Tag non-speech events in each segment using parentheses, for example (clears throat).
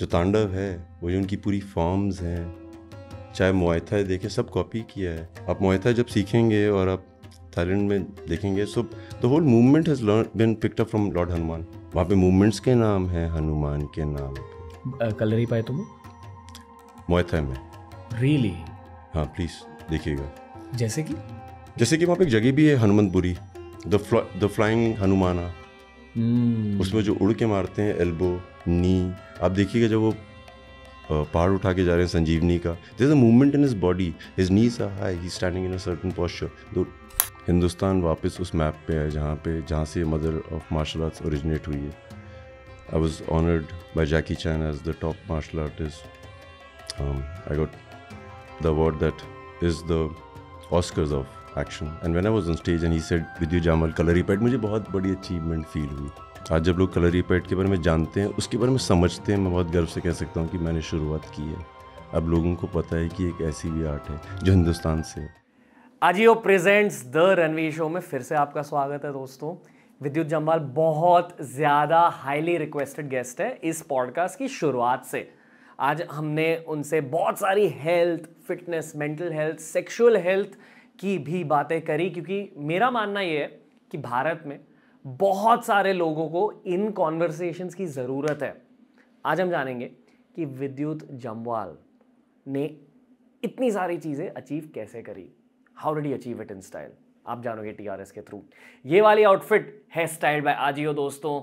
जो तांडव है वो जो उनकी पूरी फॉर्म्स हैं चाहे मुआथा देखे सब कॉपी किया है आप मुआथा जब सीखेंगे और आप थाईलैंड में देखेंगे so the whole movement has been picked up from lord Hanuman वहाँ पे मूवमेंट्स के नाम है हनुमान के नाम कलरी कल पाए तुम मुआथा में रियली really? हाँ प्लीज़ देखिएगा जैसे कि जैसे कि वहाँ पे एक जगह भी है हनुमंतपुरी द फ्लाइंग हनुमाना उसमें जो उड़ के मारते हैं एल्बो नी आप देखिएगा जब वो पहाड़ उठा के जा रहे हैं संजीवनी का there a movement in his body his knees are high he standing in a certain posture दो हिंदुस्तान वापस उस मैप पे है जहाँ पे जहाँ से mother of martial arts originate हुई है I was honoured by Jackie Chan as the top martial artist I got the award that is the Oscars of action and when I was on stage and he said Vidyut Jammwal Kalaripayattu मुझे बहुत बड़ी achievement feel हुई आज जब लोग kalari pad के बारे में जानते हैं उसके बारे में समझते हैं मैं बहुत गर्व से कह सकता हूँ कि मैंने शुरुआत की है अब लोगों को पता है कि एक ऐसी भी आर्ट है जो हिंदुस्तान से आज yo presents the Ranveer show में फिर से आपका स्वागत है दोस्तों विद्युत जम्बाल बहुत ज़्यादा हाईली रिक्वेस्टेड गेस्ट है इस पॉडकास्ट की शुरुआत से आज हमने उनसे बहुत सारी health fitness mental health sexual health की भी बातें करी क्योंकि मेरा मानना ये है कि भारत में बहुत सारे लोगों को इन कॉन्वर्सेशंस की ज़रूरत है आज हम जानेंगे कि विद्युत जम्वाल ने इतनी सारी चीज़ें अचीव कैसे करी how did you achieve it in style आप जानोगे टीआरएस के थ्रू ये वाली आउटफिट है स्टाइल बाय आजियो दोस्तों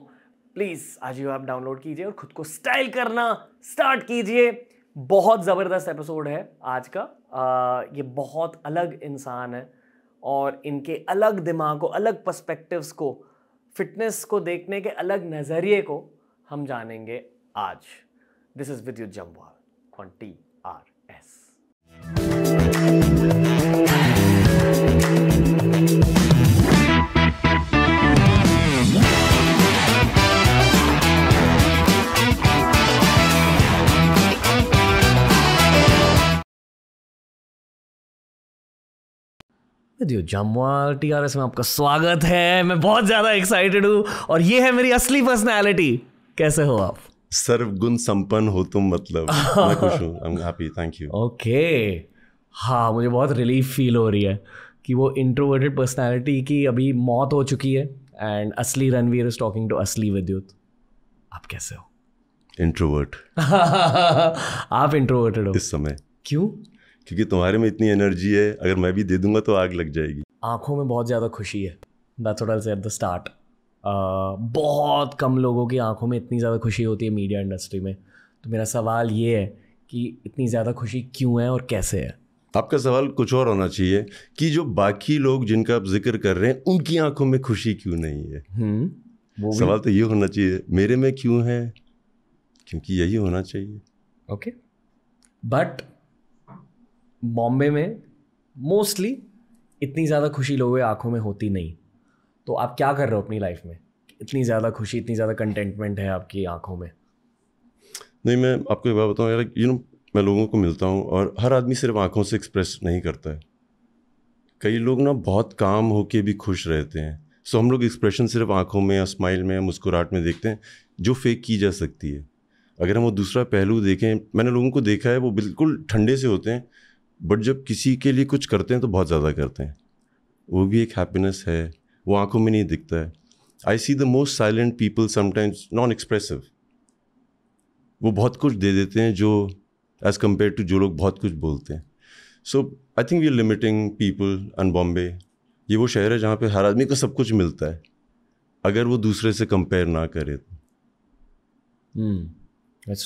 प्लीज़ आजियो आप डाउनलोड कीजिए और खुद को स्टाइल करना स्टार्ट कीजिए बहुत ज़बरदस्त एपिसोड है आज का आ, ये बहुत अलग इंसान है और इनके अलग दिमाग को अलग पर्सपेक्टिव्स को फिटनेस को देखने के अलग नज़रिए को हम जानेंगे आज this is with you Jammwal on T R S ji Jammwal T R S में आपका स्वागत है मैं बहुत ज़्यादा एक्साइटेड हूँ और ये है मेरी असली पर्सनैलिटी कैसे हो आप सर्वगुण संपन्न हो तुम मतलब मैं खुश हूँ I am happy thank you okay हाँ मुझे बहुत रिलीफ फील हो रही है कि वो इंट्रोवर्टेड पर्सनैलिटी की अभी मौत हो चुकी है एंड असली रणवीर इज टॉकिंग टू असली विद्युत आप कैसे हो इंट्रोवर्ट (laughs) आप इंट्रोवर्टेड हो इस समय क्यों क्योंकि तुम्हारे में इतनी एनर्जी है अगर मैं भी दे दूंगा तो आग लग जाएगी आंखों में बहुत ज़्यादा खुशी है दैट्स द स्टार्ट बहुत कम लोगों की आंखों में इतनी ज़्यादा खुशी होती है मीडिया इंडस्ट्री में तो मेरा सवाल ये है कि इतनी ज़्यादा खुशी क्यों है और कैसे है आपका सवाल कुछ और होना चाहिए कि जो बाकी लोग जिनका आप जिक्र कर रहे हैं उनकी आंखों में खुशी क्यों नहीं है हम्म, वो सवाल तो ये होना चाहिए मेरे में क्यों है क्योंकि यही होना चाहिए ओके okay. बट बॉम्बे में मोस्टली इतनी ज़्यादा खुशी लोगों की आँखों में होती नहीं तो आप क्या कर रहे हो अपनी लाइफ में इतनी ज़्यादा खुशी इतनी ज़्यादा कंटेंटमेंट है आपकी आँखों में नहीं मैं आपको एक बात बताऊँ यार यू नो मैं लोगों को मिलता हूँ और हर आदमी सिर्फ आँखों से एक्सप्रेस नहीं करता है कई लोग ना बहुत काम होके भी खुश रहते हैं सो हम लोग एक्सप्रेशन सिर्फ आँखों में या स्माइल में या मुस्कुराहट में देखते हैं जो फेक की जा सकती है अगर हम वो दूसरा पहलू देखें मैंने लोगों को देखा है वो बिल्कुल ठंडे से होते हैं बट जब किसी के लिए कुछ करते हैं तो बहुत ज़्यादा करते हैं वो भी एक हैप्पीनेस है वो आंखों में नहीं दिखता है I see the most silent people sometimes non expressive वो बहुत कुछ दे देते हैं जो एज़ कम्पेयर टू जो लोग बहुत कुछ बोलते हैं so I think we are limiting people and Bombay ये वो शहर है जहाँ पे हर आदमी को सब कुछ मिलता है अगर वो दूसरे से कंपेयर ना करे तो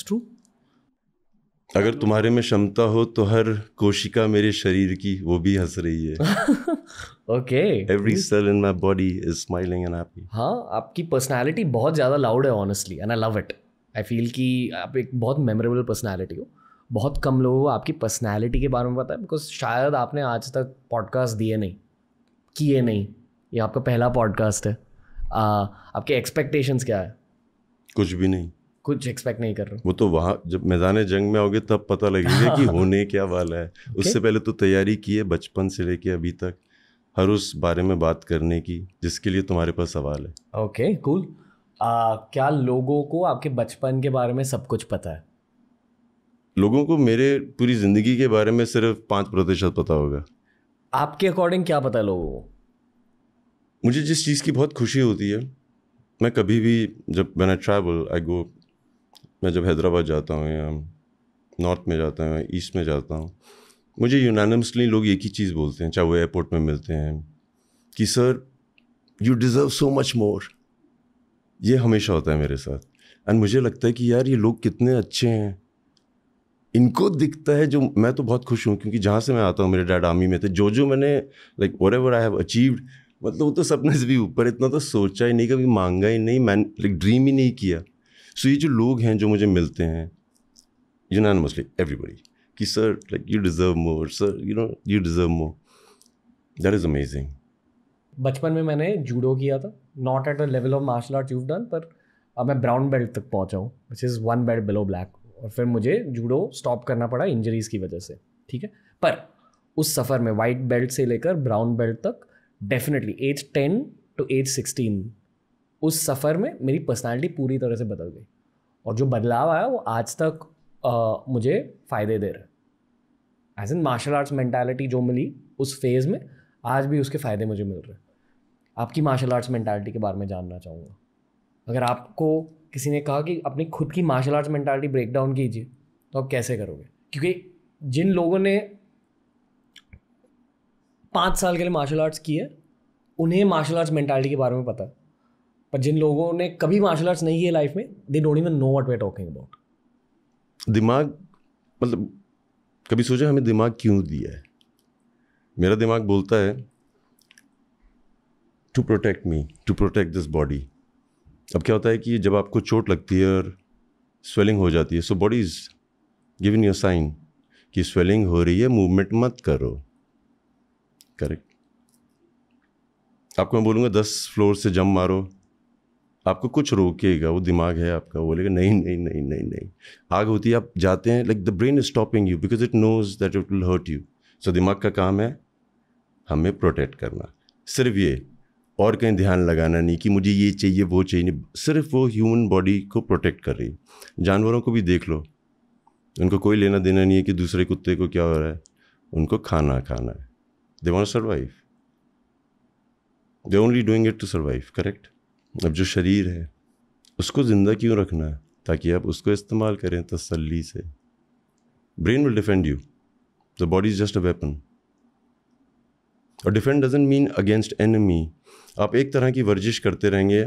ट्रू hmm, अगर तुम्हारे में क्षमता हो तो हर कोशिका मेरे शरीर की वो भी हंस रही है okay every cell in my body is smiling and happy हाँ आपकी पर्सनालिटी बहुत ज़्यादा लाउड है honestly and I love it I feel कि आप एक बहुत मेमोरेबल पर्सनालिटी हो बहुत कम लोगों को आपकी पर्सनालिटी के बारे में पता है बिकॉज शायद आपने आज तक पॉडकास्ट दिए नहीं किए नहीं ये आपका पहला पॉडकास्ट है आ, आपके एक्सपेक्टेशंस क्या है कुछ भी नहीं कुछ एक्सपेक्ट नहीं कर रहा वो तो वहाँ जब मैदान जंग में आओगे तब पता लगेगा कि (laughs) होने क्या वाला है okay. उससे पहले तो तैयारी की है बचपन से लेके अभी तक हर उस बारे में बात करने की जिसके लिए तुम्हारे पास सवाल है ओके okay, कूल cool. क्या लोगों को आपके बचपन के बारे में सब कुछ पता है लोगों को मेरे पूरी ज़िंदगी के बारे में सिर्फ पाँच प्रतिशत पता होगा आपके अकॉर्डिंग क्या पता है लोगों को मुझे जिस चीज़ की बहुत खुशी होती है मैं कभी भी जब मैंने ट्रैवल आई गो मैं जब हैदराबाद जाता हूँ या नॉर्थ में जाता हूँ ईस्ट में जाता हूँ मुझे यूनानमसली लोग एक ही चीज़ बोलते हैं चाहे वो एयरपोर्ट में मिलते हैं कि sir you deserve so much more ये हमेशा होता है मेरे साथ एंड मुझे लगता है कि यार ये लोग कितने अच्छे हैं इनको दिखता है जो मैं तो बहुत खुश हूँ क्योंकि जहाँ से मैं आता हूँ मेरे डैड आर्मी में थे जो जो मैंने like whatever I have achieved मतलब वो तो सपने से भी ऊपर इतना तो सोचा ही नहीं कभी मांगा ही नहीं मैंने लाइक ड्रीम ही नहीं किया सो ये जो लोग हैं जो मुझे मिलते हैं यूनानमसली एवरीबडी कि sir like you deserve more sir you know you deserve more that is amazing बचपन में मैंने जूडो किया था not at a level of martial art you done पर अब मैं ब्राउन बेल्ट तक पहुंचा हूँ which is one belt below black और फिर मुझे जूडो स्टॉप करना पड़ा इंजरीज की वजह से ठीक है पर उस सफ़र में वाइट बेल्ट से लेकर ब्राउन बेल्ट तक definitely age ten to age sixteen उस सफ़र में मेरी पर्सनालिटी पूरी तरह से बदल गई और जो बदलाव आया वो आज तक आ, मुझे फ़ायदे दे रहे as an martial arts mentality जो मिली उस फेज़ में आज भी उसके फ़ायदे मुझे मिल रहे हैं आपकी मार्शल आर्ट्स मैंटालिटी के बारे में जानना चाहूँगा अगर आपको किसी ने कहा कि अपनी खुद की martial arts mentality break down कीजिए तो आप कैसे करोगे क्योंकि जिन लोगों ने पाँच साल के लिए मार्शल आर्ट्स किए उन्हें मार्शल आर्ट्स मैंटालिटी के बारे में पता है पर जिन लोगों ने कभी मार्शल आर्ट्स नहीं किए लाइफ में they don't even know we are talking about दिमाग मतलब कभी सोचा हमें दिमाग क्यों दिया है मेरा दिमाग बोलता है to protect me to protect this body अब क्या होता है कि जब आपको चोट लगती है और स्वेलिंग हो जाती है so body is giving your sign कि स्वेलिंग हो रही है मूवमेंट मत करो करेक्ट आपको मैं बोलूँगा दस फ्लोर से जम मारो आपको कुछ रोकेगा वो दिमाग है आपका बोलेगा नहीं नहीं नहीं नहीं नहीं आग होती है आप जाते हैं like the brain is stopping you because it knows that it will hurt you so दिमाग का काम है हमें प्रोटेक्ट करना सिर्फ ये और कहीं ध्यान लगाना नहीं कि मुझे ये चाहिए वो चाहिए नहीं सिर्फ वो ह्यूमन बॉडी को प्रोटेक्ट कर रही है जानवरों को भी देख लो उनको कोई लेना देना नहीं है कि दूसरे कुत्ते को क्या हो रहा है उनको खाना खाना है they want survive they only doing it to survive correct अब जो शरीर है उसको ज़िंदा क्यों रखना है ताकि आप उसको इस्तेमाल करें तसल्ली से brain will defend you the body is just a weapon और defend doesn't mean against enemy आप एक तरह की वर्जिश करते रहेंगे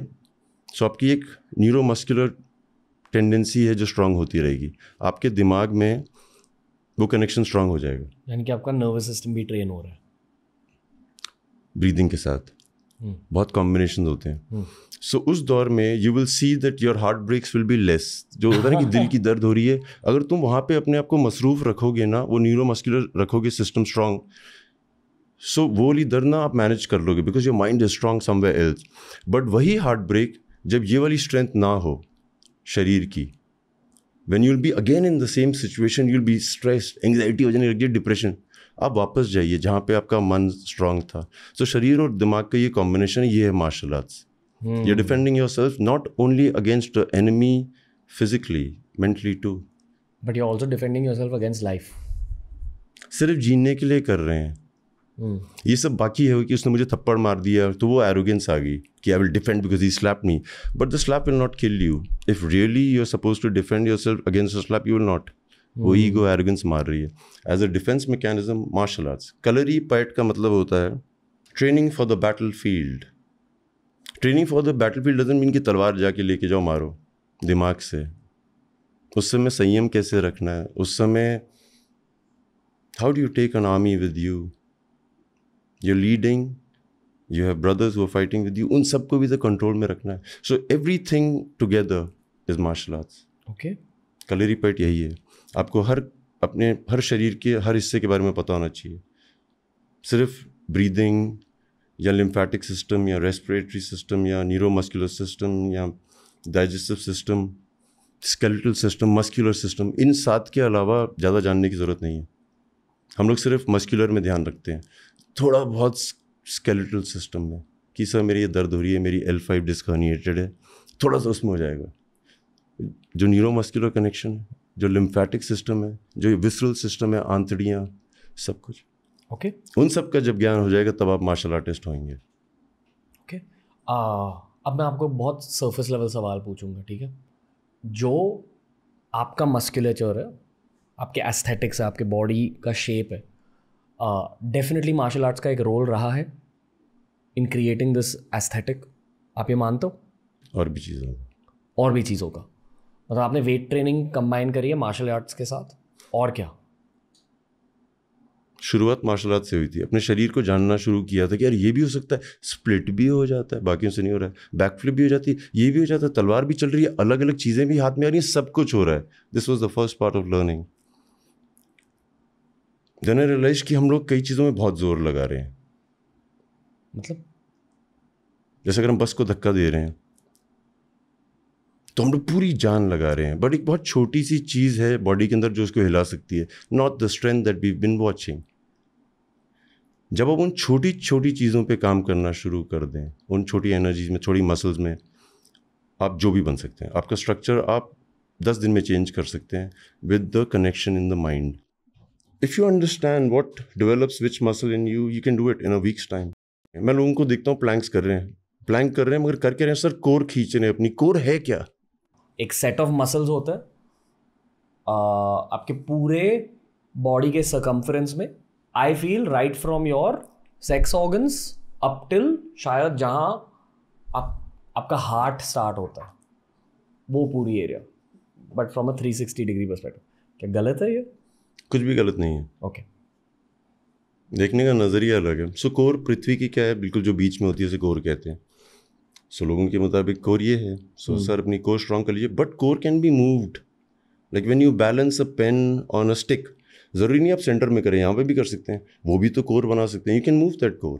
सो आपकी एक न्यूरोमस्कुलर टेंडेंसी है जो स्ट्रांग होती रहेगी आपके दिमाग में वो कनेक्शन स्ट्रांग हो जाएगा यानी कि आपका नर्वस सिस्टम भी ट्रेन हो रहा है ब्रीदिंग के साथ बहुत कॉम्बिनेशन होते हैं सो हम्म। उस दौर में you will see that your heart breaks will be less जो होता है ना कि दिल की दर्द हो रही है अगर तुम वहाँ पे अपने आप को मसरूफ़ रखोगे ना वो न्यूरो मस्कुलर रखोगे सिस्टम स्ट्रांग सो वो वाली दर्द ना आप मैनेज कर लोगे because your mind is strong somewhere else but वही हार्ट ब्रेक जब ये वाली स्ट्रेंथ ना हो शरीर की when you'll be again in the same situation you'll be stress anxiety हो जाने लगती है डिप्रेशन आप वापस जाइए जहाँ पे आपका मन स्ट्रांग था सो so, शरीर और दिमाग का ये कॉम्बिनेशन ये है मार्शल आर्ट्स ये defending yourself not only against enemy physically mentally too but you also defending yourself against life सिर्फ जीने के लिए कर रहे हैं Hmm. ये सब बाकी है कि उसने मुझे थप्पड़ मार दिया तो वो एरोगेंस आ गई कि I will defend because he slap me but the slap will not kill you if really you are suppose to defend yourself against the slap you will not वो ईगो हम्म। एरोगेंस मार रही है as a defence mechanism martial arts Kalaripayattu का मतलब होता है training for the battlefield training for the battlefield doesn't mean की तलवार जाके लेके जाओ मारो दिमाग से उस समय संयम कैसे रखना है उस समय how do you take an army with you you leading you have brothers वो फाइटिंग विद यू उन सबको भी तो कंट्रोल में रखना है so everything together is martial arts okay Kalaripayattu यही है आपको हर अपने हर शरीर के हर हिस्से के बारे में पता होना चाहिए सिर्फ ब्रीदिंग या लिम्फैटिक सिस्टम या रेस्पिरेटरी सिस्टम या न्यूरोमस्कुलर सिस्टम या digestive system skeletal system muscular system इन सात के अलावा ज़्यादा जानने की ज़रूरत नहीं है हम लोग सिर्फ मस्कुलर में ध्यान रखते हैं थोड़ा बहुत स्केलेटल सिस्टम में कि सर मेरी ये दर्द हो रही है मेरी एल फाइव डिस्कर्निएटेड है थोड़ा सा उसमें हो जाएगा जो न्यूरो मस्कुलर कनेक्शन है जो लिम्फैटिक सिस्टम है जो विसरल सिस्टम है आंतड़ियाँ सब कुछ ओके okay. उन सब का जब ज्ञान हो जाएगा तब आप मार्शल आर्टिस्ट होंगे ओके okay. अब मैं आपको बहुत सरफेस लेवल सवाल पूछूंगा ठीक है जो आपका मस्कुलेचर है आपके एस्थेटिक्स है आपके बॉडी का शेप है डेफिनेटली मार्शल आर्ट्स का एक रोल रहा है इन क्रिएटिंग दिस एस्थेटिक आप ये मानते हो और भी चीज़ों और भी चीज़ों का मतलब आपने वेट ट्रेनिंग कंबाइन करी है मार्शल आर्ट्स के साथ और क्या शुरुआत मार्शल आर्ट से हुई थी अपने शरीर को जानना शुरू किया था कि यार ये भी हो सकता है स्प्लिट भी हो जाता है बाकी से नहीं हो रहा है बैक फ्लिप भी हो जाती है ये भी हो जाता है तलवार भी चल रही है अलग अलग चीज़ें भी हाथ में आ रही हैं सब कुछ हो रहा है this was the first part of learning then I realise कि हम लोग कई चीज़ों में बहुत जोर लगा रहे हैं मतलब जैसे अगर हम बस को धक्का दे रहे हैं तो हम लोग पूरी जान लगा रहे हैं बट एक बहुत छोटी सी चीज़ है बॉडी के अंदर जो उसको हिला सकती है not the strength that we been watching जब आप उन छोटी छोटी चीज़ों पे काम करना शुरू कर दें उन छोटी एनर्जीज में छोटी मसल्स में आप जो भी बन सकते हैं आपका स्ट्रक्चर आप दस दिन में चेंज कर सकते हैं with the connection in the mind if you understand what develops which muscle in you you can do it in a weeks time मैं लोगों को देखता हूँ प्लैंक्स कर रहे हैं प्लैंक कर रहे हैं मगर करके रहे हैं सर कोर खींच रहे हैं अपनी कोर है क्या एक सेट ऑफ मसल्स होता है आपके पूरे बॉडी के सकम्फ्रेंस में I feel right from your sex organs up till शायद जहाँ आप आपका हार्ट स्टार्ट होता है वो पूरी area but from a 360 degree perspective क्या गलत है ये कुछ भी गलत नहीं है ओके okay. देखने का नज़रिया अलग है सुकोर पृथ्वी की क्या है बिल्कुल जो बीच में होती है उसे कहते हैं सो लोगों के मुताबिक कोर ये है सो सर hmm. अपनी कोर स्ट्रॉन्ग कर लीजिए but core can be moved like when you balance a pen on a stick ज़रूरी नहीं आप सेंटर में करें यहाँ पे भी कर सकते हैं वो भी तो कोर बना सकते हैं you can move that core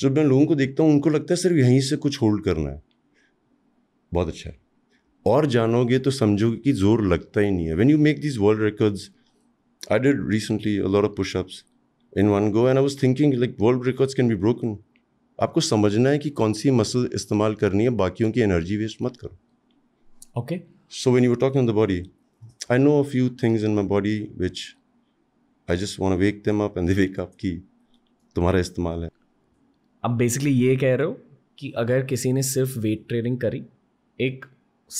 जब मैं लोगों को देखता हूँ उनको लगता है सिर्फ यहीं से कुछ होल्ड करना है बहुत अच्छा है और जानोगे तो समझोगे कि जोर लगता ही नहीं है when you make this world records I did recently lot of pushups in one go and I was thinking like world records can be broken आपको समझना है कि कौन सी मसल इस्तेमाल करनी है बाकियों की एनर्जी वेस्ट मत करो okay so when you talking in the body I know a few things in my body which I just want wake them up and wake up की तुम्हारा इस्तेमाल है अब बेसिकली ये कह रहे हो कि अगर किसी ने सिर्फ वेट ट्रेनिंग करी एक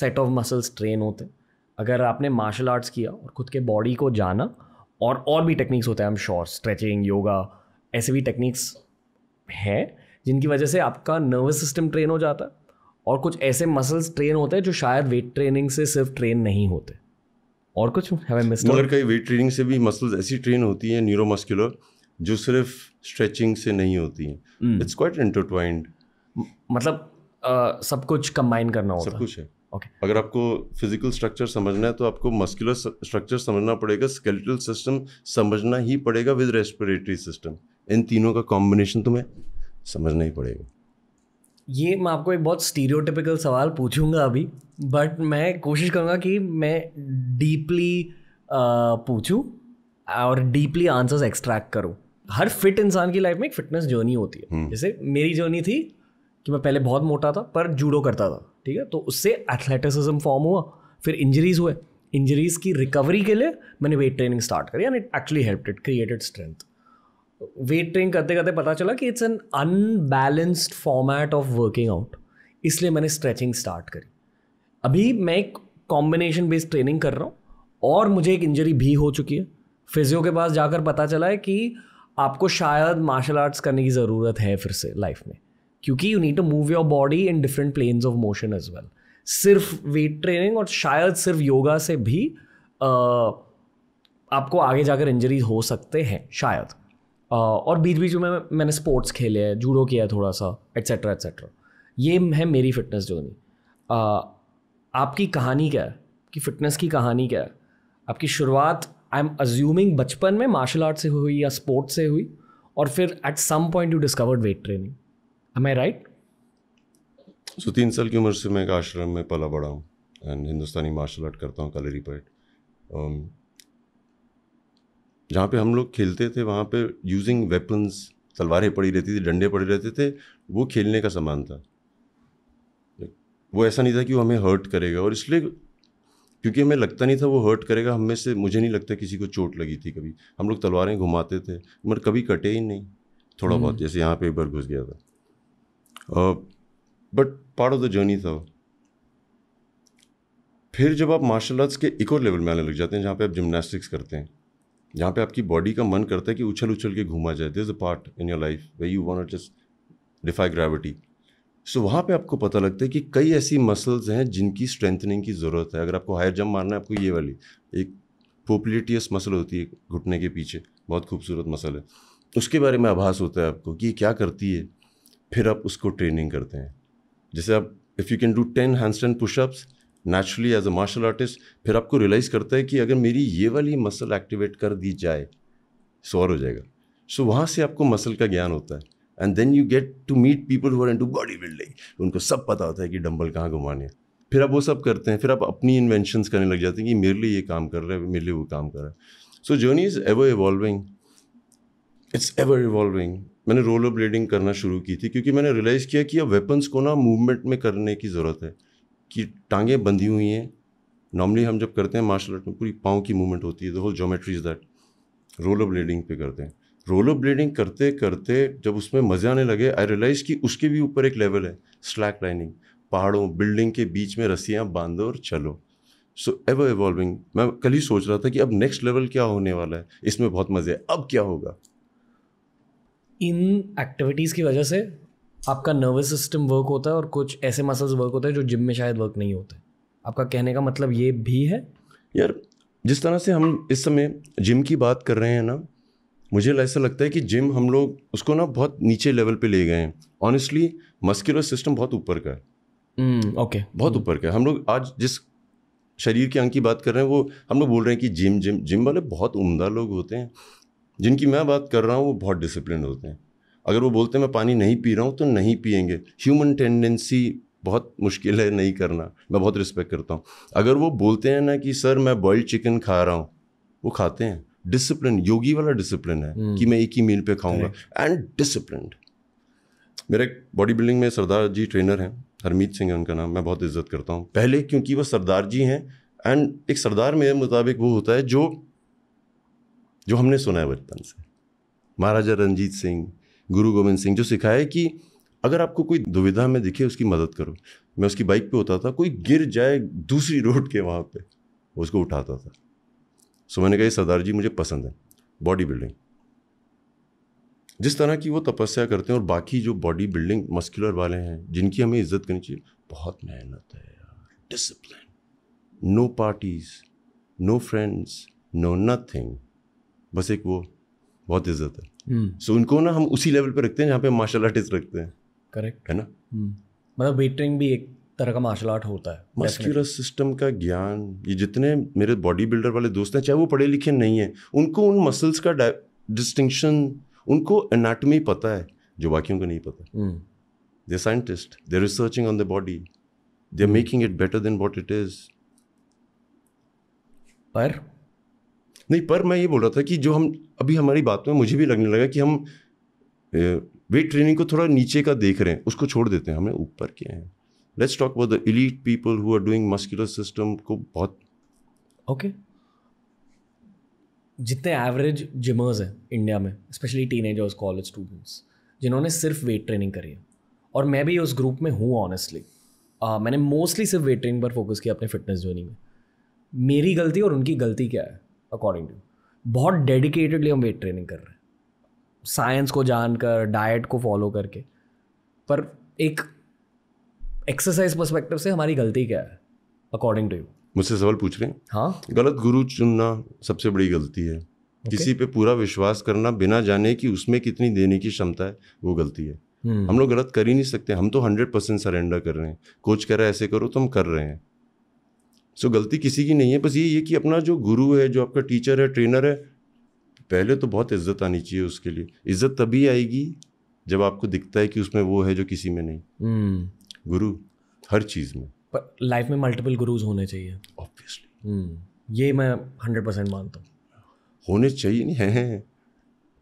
सेट ऑफ मसल्स ट्रेन होते अगर आपने मार्शल आर्ट्स किया और खुद के बॉडी को जाना और और भी टेक्निक्स होते हैं I am sure stretching yoga ऐसे भी टेक्निक्स हैं जिनकी वजह से आपका नर्वस सिस्टम ट्रेन हो जाता है और कुछ ऐसे मसल्स ट्रेन होते हैं जो शायद वेट ट्रेनिंग से सिर्फ ट्रेन नहीं होते और कुछ मगर कई वेट ट्रेनिंग से भी मसल्स ऐसी ट्रेन होती हैं न्यूरोमस्कुलर जो सिर्फ स्ट्रेचिंग से नहीं होती हैं इट्स क्वाइट इंटरटवाइंड मतलब आ, सब कुछ कंबाइन करना होता सब कुछ है ओके okay. अगर आपको फिजिकल स्ट्रक्चर समझना है तो आपको मस्कुलर स्ट्रक्चर समझना पड़ेगा स्केलेटल सिस्टम समझना ही पड़ेगा विद रेस्पिरेटरी सिस्टम इन तीनों का कॉम्बिनेशन तुम्हें तो समझना ही पड़ेगा ये मैं आपको एक बहुत स्टीरियोटिपिकल सवाल पूछूंगा अभी बट मैं कोशिश करूँगा कि मैं डीपली पूछूँ और डीपली आंसर्स एक्सट्रैक्ट करूँ हर फिट इंसान की लाइफ में एक फिटनेस जर्नी होती है हम्म। जैसे मेरी जर्नी थी कि मैं पहले बहुत मोटा था पर जूडो करता था ठीक है तो उससे एथलेटिसिज्म फॉर्म हुआ फिर इंजरीज हुए इंजरीज की रिकवरी के लिए मैंने वेट ट्रेनिंग स्टार्ट करी and it actually help it created strength weight train करते करते पता चला कि it's an unbalanced format of working out इसलिए मैंने स्ट्रेचिंग स्टार्ट करी अभी मैं एक कॉम्बिनेशन बेस्ड ट्रेनिंग कर रहा हूँ और मुझे एक इंजरी भी हो चुकी है फिजियो के पास जाकर पता चला है कि आपको शायद मार्शल आर्ट्स करने की ज़रूरत है फिर से लाइफ में क्योंकि you need to move your body in different planes of motion as well सिर्फ वेट ट्रेनिंग और शायद सिर्फ योगा से भी आ, आपको आगे जाकर इंजरीज हो सकते हैं शायद और बीच बीच में मैंने स्पोर्ट्स खेले हैं जूडो किया है थोड़ा सा एट्सेट्रा एट्सेट्रा ये है मेरी फिटनेस जर्नी आपकी कहानी क्या है कि फिटनेस की कहानी क्या है आपकी शुरुआत आई एम अज्यूमिंग बचपन में मार्शल आर्ट से हुई या स्पोर्ट्स से हुई और फिर at some point you discovered weight training am I right so तीन साल की उम्र से मैं एक आश्रम में पला बड़ा हूँ एंड हिंदुस्तानी मार्शल आर्ट करता हूँ कलरी पैट जहाँ पे हम लोग खेलते थे वहाँ पे यूजिंग वेपन्स तलवारें पड़ी रहती थी डंडे पड़े रहते थे वो खेलने का सामान था वो ऐसा नहीं था कि वो हमें हर्ट करेगा और इसलिए क्योंकि हमें लगता नहीं था वो हर्ट करेगा हमें से मुझे नहीं लगता किसी को चोट लगी थी कभी हम लोग तलवारें घुमाते थे मगर कभी कटे ही नहीं थोड़ा बहुत हम्म। जैसे यहाँ पे एक बार घुस गया था but part of the journey था फिर जब आप मार्शल आर्ट्स के एक और लेवल में आने लग जाते हैं जहाँ पे आप जिमनास्टिक्स करते हैं जहाँ पे आपकी बॉडी का मन करता है कि उछल उछल के घूमा जाए this a part in your life way you want just defy gravity so वहाँ पे आपको पता लगता है कि कई ऐसी मसल्स हैं जिनकी स्ट्रेंथनिंग की ज़रूरत है अगर आपको हायर जंप मारना है आपको ये वाली एक पोपलेटियस मसल होती है घुटने के पीछे बहुत खूबसूरत मसल है उसके बारे में आभास होता है आपको कि क्या करती है फिर आप उसको ट्रेनिंग करते हैं जैसे आप if you can do ten stand pushups naturally as a martial artist फिर आपको रियलाइज़ करता है कि अगर मेरी ये वाली मसल एक्टिवेट कर दी जाए सॉर तो हो जाएगा सो so, वहाँ से आपको मसल का ज्ञान होता है and then you get to meet people who are bodybuilding उनको सब पता होता है कि डम्बल कहाँ घुमाने हैं फिर आप वो सब करते हैं फिर आप अपनी इन्वेंशंस करने लग जाते हैं कि मेरे लिए ये काम कर रहा है मेरे लिए वो काम कर रहा है so journey is ever evolving it's ever evolving मैंने रोलर ब्लेडिंग करना शुरू की थी क्योंकि मैंने रियलाइज़ किया कि अब वेपन्स को ना मूवमेंट में करने की ज़रूरत है कि टांगें बंधी हुई हैं नॉर्मली हम जब करते हैं मार्शल आर्ट में पूरी पाँव की मूवमेंट होती है the whole geometry is that rollerblading पे करते हैं रोलर ब्लेडिंग करते करते जब उसमें मज़े आने लगे आई रियलाइज़ कि उसके भी ऊपर एक लेवल है स्लैक लाइनिंग पहाड़ों बिल्डिंग के बीच में रस्सियाँ बांधो और चलो सो एवर इवॉल्विंग मैं कल ही सोच रहा था कि अब नेक्स्ट लेवल क्या होने वाला है इसमें बहुत मज़े है अब क्या होगा इन एक्टिविटीज़ की वजह से आपका नर्वस सिस्टम वर्क होता है और कुछ ऐसे मसल्स वर्क होते हैं जो जिम में शायद वर्क नहीं होते आपका कहने का मतलब ये भी है यार जिस तरह से हम इस समय जिम की बात कर रहे हैं ना मुझे ऐसा लगता है कि जिम हम लोग उसको ना बहुत नीचे लेवल पे ले गए हैं ऑनेस्टली मस्कुलर सिस्टम बहुत ऊपर का है ओके mm, okay. बहुत hmm. ऊपर mm. का है हम लोग आज जिस शरीर के अंग की बात कर रहे हैं वो हम लोग बोल रहे हैं कि जिम जिम जिम वाले बहुत उमदा लोग होते हैं जिनकी मैं बात कर रहा हूँ वो बहुत डिसिप्लिन होते हैं अगर वो बोलते मैं पानी नहीं पी रहा हूँ तो नहीं पियेंगे ह्यूमन टेंडेंसी बहुत मुश्किल है नहीं करना मैं बहुत रिस्पेक्ट करता हूँ अगर वो बोलते हैं ना कि सर मैं बॉयल्ड चिकन खा रहा हूँ वो खाते हैं डिसिप्लिन योगी वाला डिसिप्लिन है हम्म। कि मैं एक ही मील पे खाऊंगा एंड डिसिप्लिन मेरे बॉडी बिल्डिंग में सरदार जी ट्रेनर हैं हरमीत सिंह है उनका नाम मैं बहुत इज्जत करता हूँ पहले क्योंकि वो सरदार जी हैं एंड एक सरदार मेरे मुताबिक वो होता है जो जो हमने सुना है बचपन से महाराजा रंजीत सिंह गुरु गोविंद सिंह जो सिखाया कि अगर आपको कोई दुविधा में दिखे उसकी मदद करो मैं उसकी बाइक पे होता था कोई गिर जाए दूसरी रोड के वहाँ पे उसको उठाता था सो मैंने कहा सरदार जी मुझे पसंद है बॉडी बिल्डिंग जिस तरह की वो तपस्या करते हैं और बाकी जो बॉडी बिल्डिंग मस्कुलर वाले हैं जिनकी हमें इज्जत करनी चाहिए बहुत मेहनत है यार discipline no parties no friends no nothing बस एक वो बहुत इज्जत है सो हम्म। उनको ना हम उसी लेवल पे रखते हैं जहाँ पे मार्शल आर्टिस्ट रखते हैं करेक्ट है ना हम्म। मतलब वेटरिंग भी एक तरह का मार्शल आर्ट होता है मस्क्यूलर सिस्टम का ज्ञान ये जितने मेरे बॉडी बिल्डर वाले दोस्त हैं चाहे वो पढ़े लिखे नहीं हैं उनको उन मसल्स का डिस्टिंक्शन उनको एनाटमी पता है जो बाकियों को नहीं पता they scientist they researching on the body they are making it better than what it is पर नहीं पर मैं ये बोल रहा था कि जो हम अभी हमारी बात में मुझे भी लगने लगा कि हम वेट ट्रेनिंग को थोड़ा नीचे का देख रहे हैं उसको छोड़ देते हैं हमें ऊपर के हैं let's talk about the elite people who are doing muscular system को बहुत ओके जितने एवरेज जिमर्स हैं इंडिया में specially teenagers college students जिन्होंने सिर्फ वेट ट्रेनिंग करी है और मैं भी उस ग्रुप में हूँ ऑनेस्टली मैंने मोस्टली सिर्फ वेट ट्रेनिंग पर फोकस किया अपने फिटनेस जर्नी में मेरी गलती और उनकी गलती क्या है अकॉर्डिंग टू बहुत डेडिकेटेडली हम वेट ट्रेनिंग कर रहे हैं साइंस को जानकर डाइट को फॉलो करके पर एक एक्सरसाइज परस्पेक्टिव से हमारी गलती क्या है अकॉर्डिंग टू यू मुझसे सवाल पूछ रहे हैं हाँ गलत गुरु चुनना सबसे बड़ी गलती है okay. किसी पे पूरा विश्वास करना बिना जाने कि उसमें कितनी देने की क्षमता है वो गलती है hmm. हम लोग गलत कर ही नहीं सकते हम तो हंड्रेड परसेंट सरेंडर कर रहे हैं कोच कह रहा है ऐसे करो तो हम कर रहे हैं सो गलती किसी की नहीं है बस ये ये कि अपना जो गुरु है जो आपका टीचर है ट्रेनर है पहले तो बहुत इज्जत आनी चाहिए उसके लिए इज्जत तभी आएगी जब आपको दिखता है कि उसमें वो है जो किसी में नहीं hmm. गुरु हर चीज़ में पर लाइफ में मल्टीपल गुरुज होने चाहिए ऑब्वियसली हम्म। ये मैं हंड्रेड परसेंट मानता हूँ होने चाहिए नहीं हैं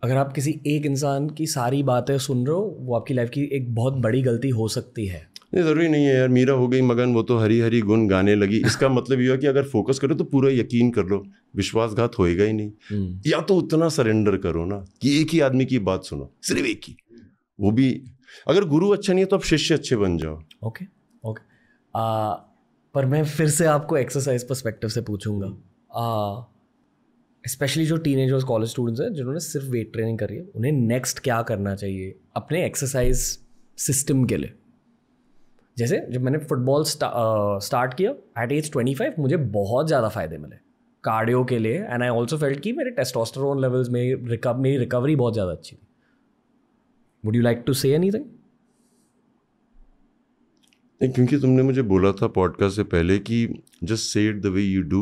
अगर आप किसी एक इंसान की सारी बातें सुन रहे हो वो आपकी लाइफ की एक बहुत बड़ी गलती हो सकती है नहीं ज़रूरी नहीं है यार मीरा हो गई मगन वो तो हरी हरी गुन गाने लगी (laughs) इसका मतलब ये है कि अगर फोकस करो तो पूरा यकीन कर लो विश्वासघात होएगा ही नहीं हम्म। या तो उतना सरेंडर करो ना कि एक ही आदमी की बात सुनो सिर्फ एक ही वो भी अगर गुरु अच्छा नहीं है तो आप शिष्य अच्छे बन जाओ ओके ओके पर मैं फिर से आपको एक्सरसाइज परस्पेक्टिव से पूछूंगा स्पेशली जो टीन कॉलेज स्टूडेंट्स हैं जिन्होंने सिर्फ वेट ट्रेनिंग करी है उन्हें नेक्स्ट क्या करना चाहिए अपने एक्सरसाइज सिस्टम के लिए जैसे जब मैंने फुटबॉल स्टार्ट किया एट एज ट्वेंटी फाइव मुझे बहुत ज़्यादा फ़ायदे मिले कार्डियो के लिए एंड आई ऑल्सो फेल्ट कि मेरे टेस्टोस्टेरोन लेवल्स में रिकव मेरी रिकवरी बहुत ज़्यादा अच्छी थी would you like to say anything क्योंकि तुमने मुझे बोला था पॉडकास्ट से पहले कि just say it the way you do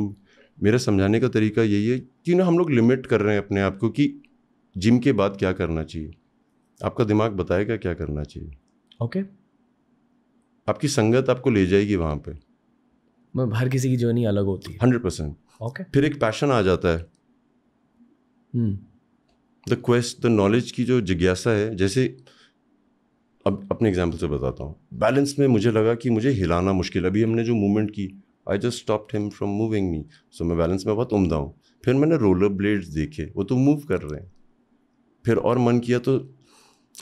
मेरा समझाने का तरीका यही है कि ना हम लोग लिमिट कर रहे हैं अपने आप को कि जिम के बाद क्या करना चाहिए आपका दिमाग बताएगा क्या करना चाहिए ओके okay. आपकी संगत आपको ले जाएगी वहाँ पे मतलब हर किसी की जर्नी अलग होती है हंड्रेड परसेंट ओके फिर एक पैशन आ जाता है द क्वेस्ट द नॉलेज की जो जिज्ञासा है जैसे अब अपने एग्जाम्पल से बताता हूँ बैलेंस में मुझे लगा कि मुझे हिलाना मुश्किल अभी हमने जो मूवमेंट की I just stop him from moving me so मैं बैलेंस में बहुत उमदा हूँ फिर मैंने रोलर ब्लेड्स देखे वो तो मूव कर रहे हैं फिर और मन किया तो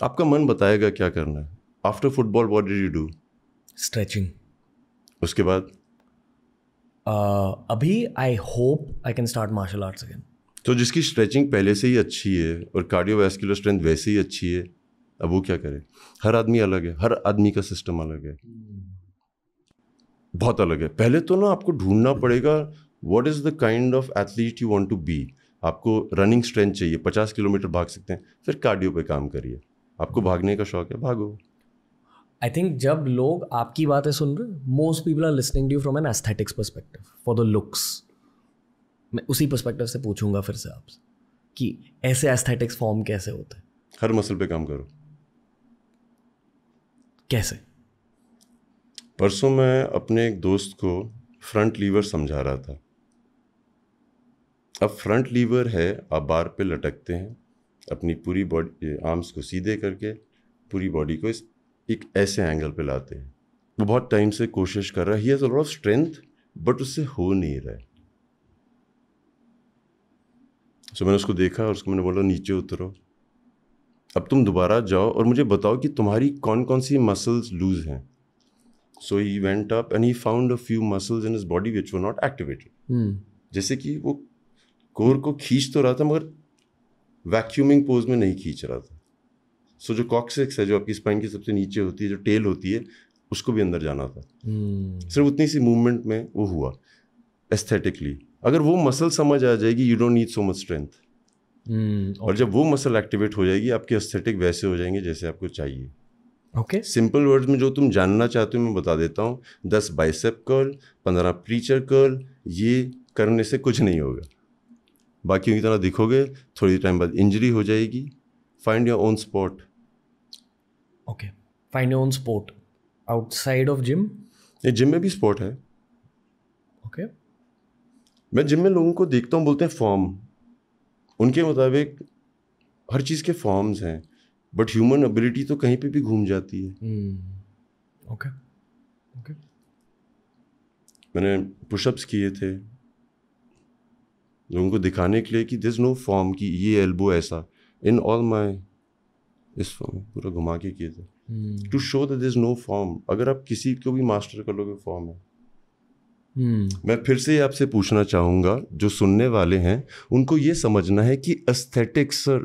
आपका मन बताएगा क्या करना है after football what did you do stretching उसके बाद uh, अभी I hope I can start martial arts again तो जिसकी स्ट्रेचिंग पहले से ही अच्छी है और कार्डियोवैस्कुलर स्ट्रेंथ वैसे ही अच्छी है अब वो क्या करे हर आदमी अलग है हर आदमी का सिस्टम अलग है बहुत अलग है पहले तो ना आपको ढूंढना पड़ेगा what is the kind of athlete you want to be आपको रनिंग स्ट्रेंथ चाहिए पचास किलोमीटर भाग सकते हैं फिर कार्डियो पे काम करिए आपको भागने का शौक है भागो आई थिंक जब लोग आपकी बातें सुन रहे most people are listening do from an aesthetics perspective for the looks मैं उसी परस्पेक्टिव से पूछूंगा फिर से आपसे कि ऐसे एस्थेटिक्स फॉर्म कैसे होते हैं हर मसल पे काम करो कैसे परसों मैं अपने एक दोस्त को फ्रंट लीवर समझा रहा था अब फ्रंट लीवर है आप बार पे लटकते हैं अपनी पूरी बॉडी आर्म्स को सीधे करके पूरी बॉडी को इस एक ऐसे एंगल पे लाते हैं वो बहुत टाइम से कोशिश कर रहा है he has of strength but उससे हो नहीं रहा है सो so, मैंने उसको देखा और उसको मैंने बोला नीचे उतरो अब तुम दोबारा जाओ और मुझे बताओ कि तुम्हारी कौन कौन सी मसल्स लूज हैं so he went up and he found a few muscles in his body which were not activated जैसे कि वो कोर को खींच तो रहा था मगर वैक्यूमिंग पोज में नहीं खींच रहा था सो जो कॉक्सिक्स है जो आपकी स्पाइन की सबसे नीचे होती है जो टेल होती है उसको भी अंदर जाना था हम्म। सिर्फ उतनी सी मूवमेंट में वो हुआ एस्थेटिकली अगर वो मसल समझ आ जाएगी you don't need so much strength और जब वो मसल एक्टिवेट हो जाएगी आपके एस्थेटिक वैसे हो जाएंगे जैसे आपको चाहिए ओके सिंपल वर्ड्स में जो तुम जानना चाहते हो मैं बता देता हूँ दस बाइसेप कर्ल पंद्रह प्रीचर कर्ल ये करने से कुछ नहीं होगा बाकी की तरह दिखोगे थोड़ी टाइम बाद इंजरी हो जाएगी find your own spot okay find your own sport outside of gym ये जिम में भी स्पोर्ट है ओके okay. मैं जिम में लोगों को देखता हूँ बोलते हैं फॉर्म उनके मुताबिक हर चीज़ के फॉर्म्स हैं बट ह्यूमन एबिलिटी तो कहीं पे भी घूम जाती है okay hmm. Okay okay. okay. मैंने पुशअप्स किए थे लोगों को दिखाने के लिए कि दिस नो फॉर्म कि ये एल्बो ऐसा इन ऑल माई इस फॉर्म पूरा घुमा के किए थे to show that is no form अगर आप किसी को भी मास्टर कर लोगे फॉर्म है hmm. मैं फिर से आपसे पूछना चाहूंगा जो सुनने वाले हैं उनको ये समझना है कि aesthetics sir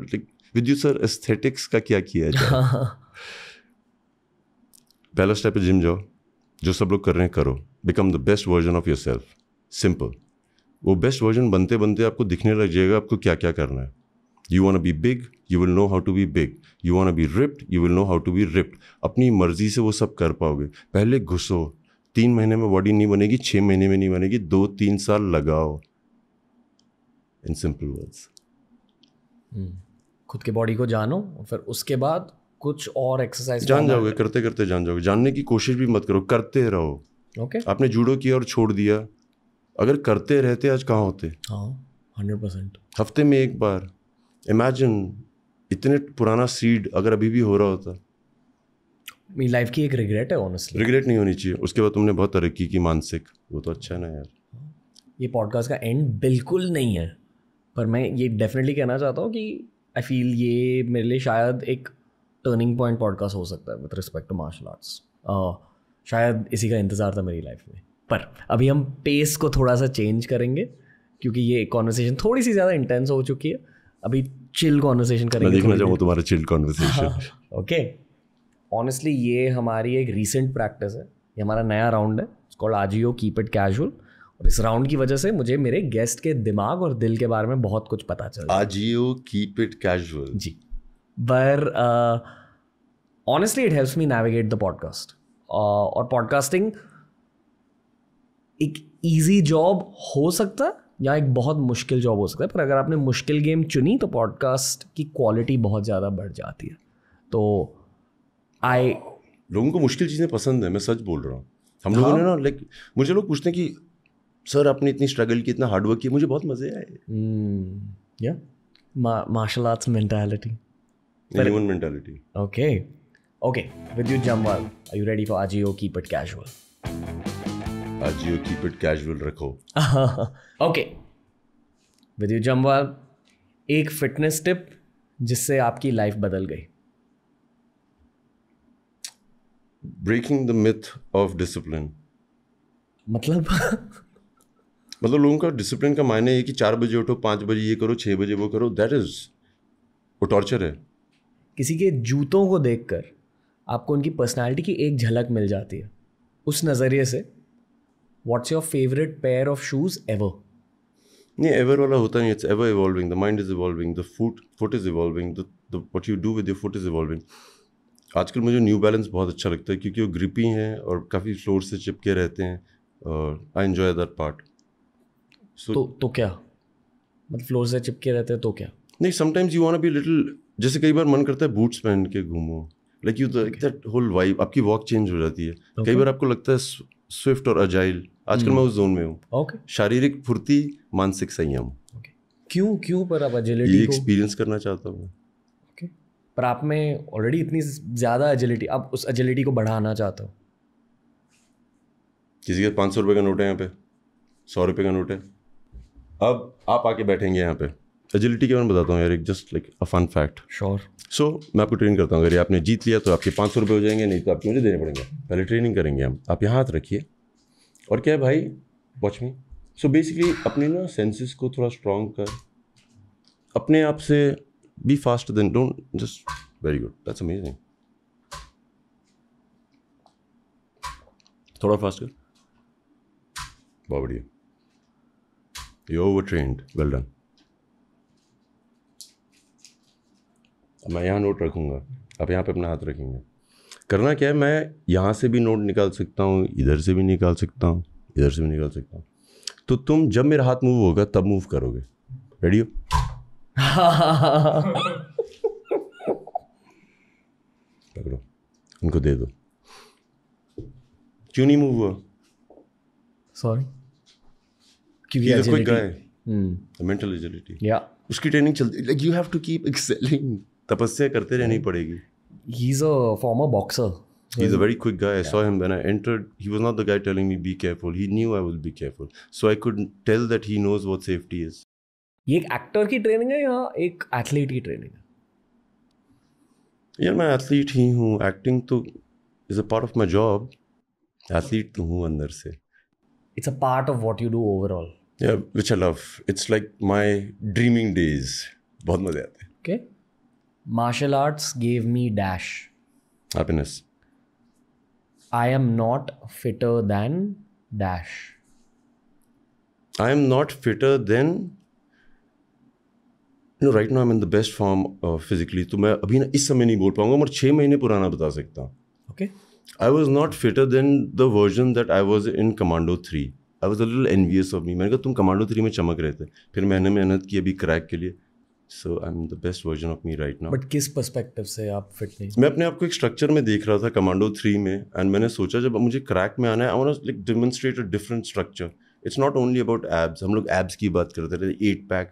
with you sir aesthetics का क्या किया जाए (laughs) पहला स्टेप है जिम जाओ जो सब लोग कर रहे हैं करो become the best version of yourself simple वो बेस्ट वर्जन बनते बनते आपको दिखने लग जाएगा आपको क्या क्या करना है you want be big you will know how to be big you want be ripped you will know how to be ripped अपनी मर्जी से वो सब कर पाओगे पहले घुसो तीन महीने में बॉडी नहीं बनेगी छः महीने में नहीं बनेगी दो तीन साल लगाओ इन सिंपल वर्ड्स खुद के बॉडी को जानो फिर उसके बाद कुछ और एक्सरसाइज जान जाओगे करते करते जान जाओगे जानने की कोशिश भी मत करो करते रहो ओके okay. आपने जूडो किया और छोड़ दिया अगर करते रहते आज कहाँ होते हाँ हंड्रेड परसेंट हफ्ते में एक बार इमेजिन इतने पुराना सीड अगर अभी भी हो रहा होता मेरी लाइफ की एक रिग्रेट है ऑनेस्टली रिग्रेट नहीं होनी चाहिए उसके बाद तुमने बहुत तरक्की की मानसिक वो तो अच्छा है ना यार ये पॉडकास्ट का एंड बिल्कुल नहीं है पर मैं ये डेफिनेटली कहना चाहता हूँ कि आई फील ये मेरे लिए शायद एक टर्निंग पॉइंट पॉडकास्ट हो सकता है with respect to martial arts शायद इसी का इंतज़ार था मेरी लाइफ में पर अभी हम पेस को थोड़ा सा चेंज करेंगे क्योंकि ये कॉन्वर्सेशन थोड़ी सी ज़्यादा इंटेंस हो चुकी है अभी चिल कॉन्वर्सेशन करेंगे मैं देखना चाहूँगा तुम्हारा चिल कॉन्वर्सेशन ओके ऑनेस्टली ये हमारी एक रीसेंट प्रैक्टिस है ये हमारा नया राउंड है it's called AJIO keep it casual और इस राउंड की वजह से मुझे मेरे गेस्ट के दिमाग और दिल के बारे में बहुत कुछ पता चला आजियो कीप इट कैजुअल जी बर honestly it helps me navigate the podcast और पॉडकास्टिंग एक ईजी जॉब हो सकता है या एक बहुत मुश्किल जॉब हो सकता है पर अगर आपने मुश्किल गेम चुनी तो पॉडकास्ट की क्वालिटी बहुत ज़्यादा बढ़ जाती है तो आई हाँ, लोगों को मुश्किल चीज़ें पसंद है मैं सच बोल रहा हूँ हम हाँ? लोगों ने हाँ। ना लाइक मुझे लोग पूछते हैं कि सर आपने इतनी स्ट्रगल की इतना हार्डवर्क किया मुझे बहुत मज़े आए या martial arts mentality okay okay with you With are you ready for Ajio keep it casual जियो कीप keep it रखो ओके विद यू जम्वाल एक फिटनेस टिप जिससे आपकी लाइफ बदल गई breaking the myth of discipline मतलब (laughs) मतलब लोगों का डिसिप्लिन का मायने ये कि चार बजे उठो पाँच बजे ये करो छः बजे वो करो दैट इज वो टॉर्चर है किसी के जूतों को देखकर आपको उनकी पर्सनालिटी की एक झलक मिल जाती है उस नज़रिए से what's your favourite pair of shoes ever नहीं एवर वाला होता नहीं it's ever evolving the mind is evolving the foot foot is evolving the what you do with your foot is evolving आजकल मुझे न्यू बैलेंस बहुत अच्छा लगता है क्योंकि वो ग्रिपी हैं और काफ़ी फ्लोर से चिपके रहते हैं और I enjoy that part so तो तो क्या मतलब फ्लोर से चिपके रहते हैं तो क्या नहीं sometimes you want be little जैसे कई बार मन करता है बूट्स पहन के घूमो like you that whole vibe आपकी वॉक चेंज हो जाती है okay. कई बार आपको लगता है स्विफ्ट और अजाइल आजकल हम्म। मैं उस जोन में हूँ okay. शारीरिक फुर्ती मानसिक संयम क्यों क्यों पर आप एजिलिटी एक्सपीरियंस करना चाहता हूँ okay. पर आप में ऑलरेडी इतनी ज़्यादा एजिलिटी आप उस एजिलिटी को बढ़ाना चाहते हो किसी के पाँच सौ रुपये का नोट है यहाँ पे सौ रुपये का नोट है अब आप आके बैठेंगे यहाँ पे एजिलिटी के बारे में बताता हूँ यार एक just like a fun fact sure so मैं आपको ट्रेन करता हूँ अगर आपने जीत लिया तो आपके पाँच सौ रुपये हो जाएंगे नहीं तो आपके मुझे देने पड़ेंगे पहले ट्रेनिंग करेंगे हम आप यहाँ हाथ रखिए और क्या है भाई वॉच मी सो बेसिकली अपने ना सेंसेस को थोड़ा स्ट्रॉन्ग कर अपने आप से be fast then don't just very good that's amazing थोड़ा फास्ट कर बहुत बढ़िया you over trend well done मैं यहाँ नोट रखूँगा आप यहाँ पे अपना हाथ रखेंगे करना क्या है मैं यहाँ से भी नोट निकाल सकता हूँ इधर से भी निकाल सकता हूँ इधर से भी निकाल सकता हूँ तो तुम जब मेरा हाथ मूव होगा तब मूव करोगे रेडियो पकड़ो उनको दे दो क्यों नहीं मूव हुआ सॉरी क्योंकि मेंटल एजिलिटी या उसकी ट्रेनिंग चलती like you have to keep excelling तपस्या करते रहनी hmm. पड़ेगी he's a former boxer. He's a very quick guy. I yeah. saw him when I entered. He was not the guy telling me be careful. He knew I will be careful. So I could tell that he knows what safety is. ये एक actor की training है या एक athlete की training है यार मैं एथलीट ही हूँ एक्टिंग तो is a part of my job athlete तो हूँ अंदर से it's a part of what you do overall which I love it's like my dreaming days बहुत मजे आते हैं okay. Martial arts gave me dash happiness I am not fitter than dash I am not fitter than no right now I am in the best form physically तो मैं अभी ना इस समय नहीं बोल पाऊंगा मैं छह महीने पुराना बता सकता हूँ okay I was not fitter than the version that I was in Commando three I was a little envious of me मैंने कहा तुम कमांडो थ्री में चमक रहे थे फिर मैंने मेहनत की अभी क्रैक के लिए so I am the best version of me right now but किस परस्पेक्टिव से आप फिट नहीं मैं अपने आप को एक स्ट्रक्चर में देख रहा था कमांडो थ्री में एंड मैंने सोचा जब मुझे क्रैक में आना है I want like demonstrate a different structure it's not only about abs हम लोग एब्स की बात करते थे एट पैक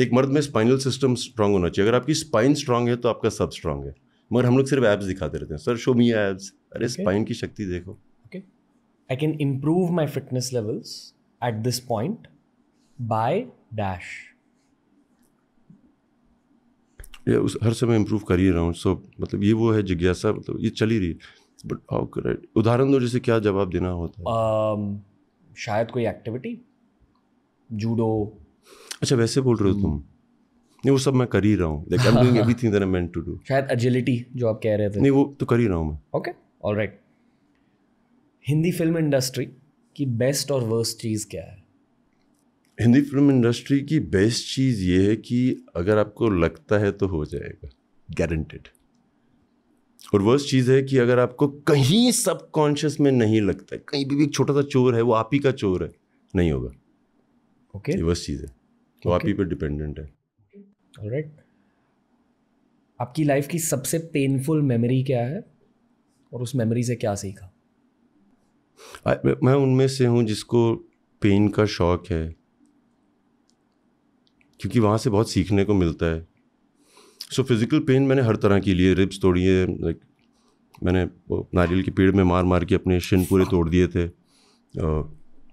एक मर्द में स्पाइनल सिस्टम स्ट्रांग होना चाहिए अगर आपकी स्पाइन स्ट्रांग है तो आपका सब स्ट्रांग है मगर हम लोग सिर्फ एब्स दिखाते रहते हैं सर शो मी एब्स अरे स्पाइन की शक्ति देखो okay I can improve my fitness levels at this point by dash उस हर समय इम्प्रूव कर ही रहा हूँ सो मतलब ये वो है जिज्ञासा मतलब ये चली रही बट हाउ करेक्ट उदाहरण दो जैसे क्या जवाब देना होता है um, शायद कोई एक्टिविटी जूडो अच्छा वैसे बोल रहे हो तुम नहीं वो सब मैं कर ही रहा हूँ like I am doing everything that I to do शायद एजिलिटी जो आप कह रहे थे नहीं वो तो कर ही रहा हूँ मैं okay alright Hindi film industry की बेस्ट और वर्स्ट चीज़ क्या है हिंदी फिल्म इंडस्ट्री की बेस्ट चीज़ ये है कि अगर आपको लगता है तो हो जाएगा गारंटेड और वर्स्ट चीज़ है कि अगर आपको कहीं सबकॉन्शियस में नहीं लगता है कहीं भी, भी एक छोटा सा चोर है वो आप ही का चोर है नहीं होगा ओके okay. वर्स्ट चीज़ है वो okay. आप ही पर डिपेंडेंट है right. आपकी लाइफ की सबसे पेनफुल मेमोरी क्या है और उस मेमोरी से क्या सीखा मैं उनमें से हूँ जिसको पेन का शौक है क्योंकि वहाँ से बहुत सीखने को मिलता है सो फिज़िकल पेन मैंने हर तरह की लिए रिब्स तोड़ी है लाइक मैंने नारियल के पेड़ में मार मार के अपने शिन पूरे तोड़ दिए थे uh,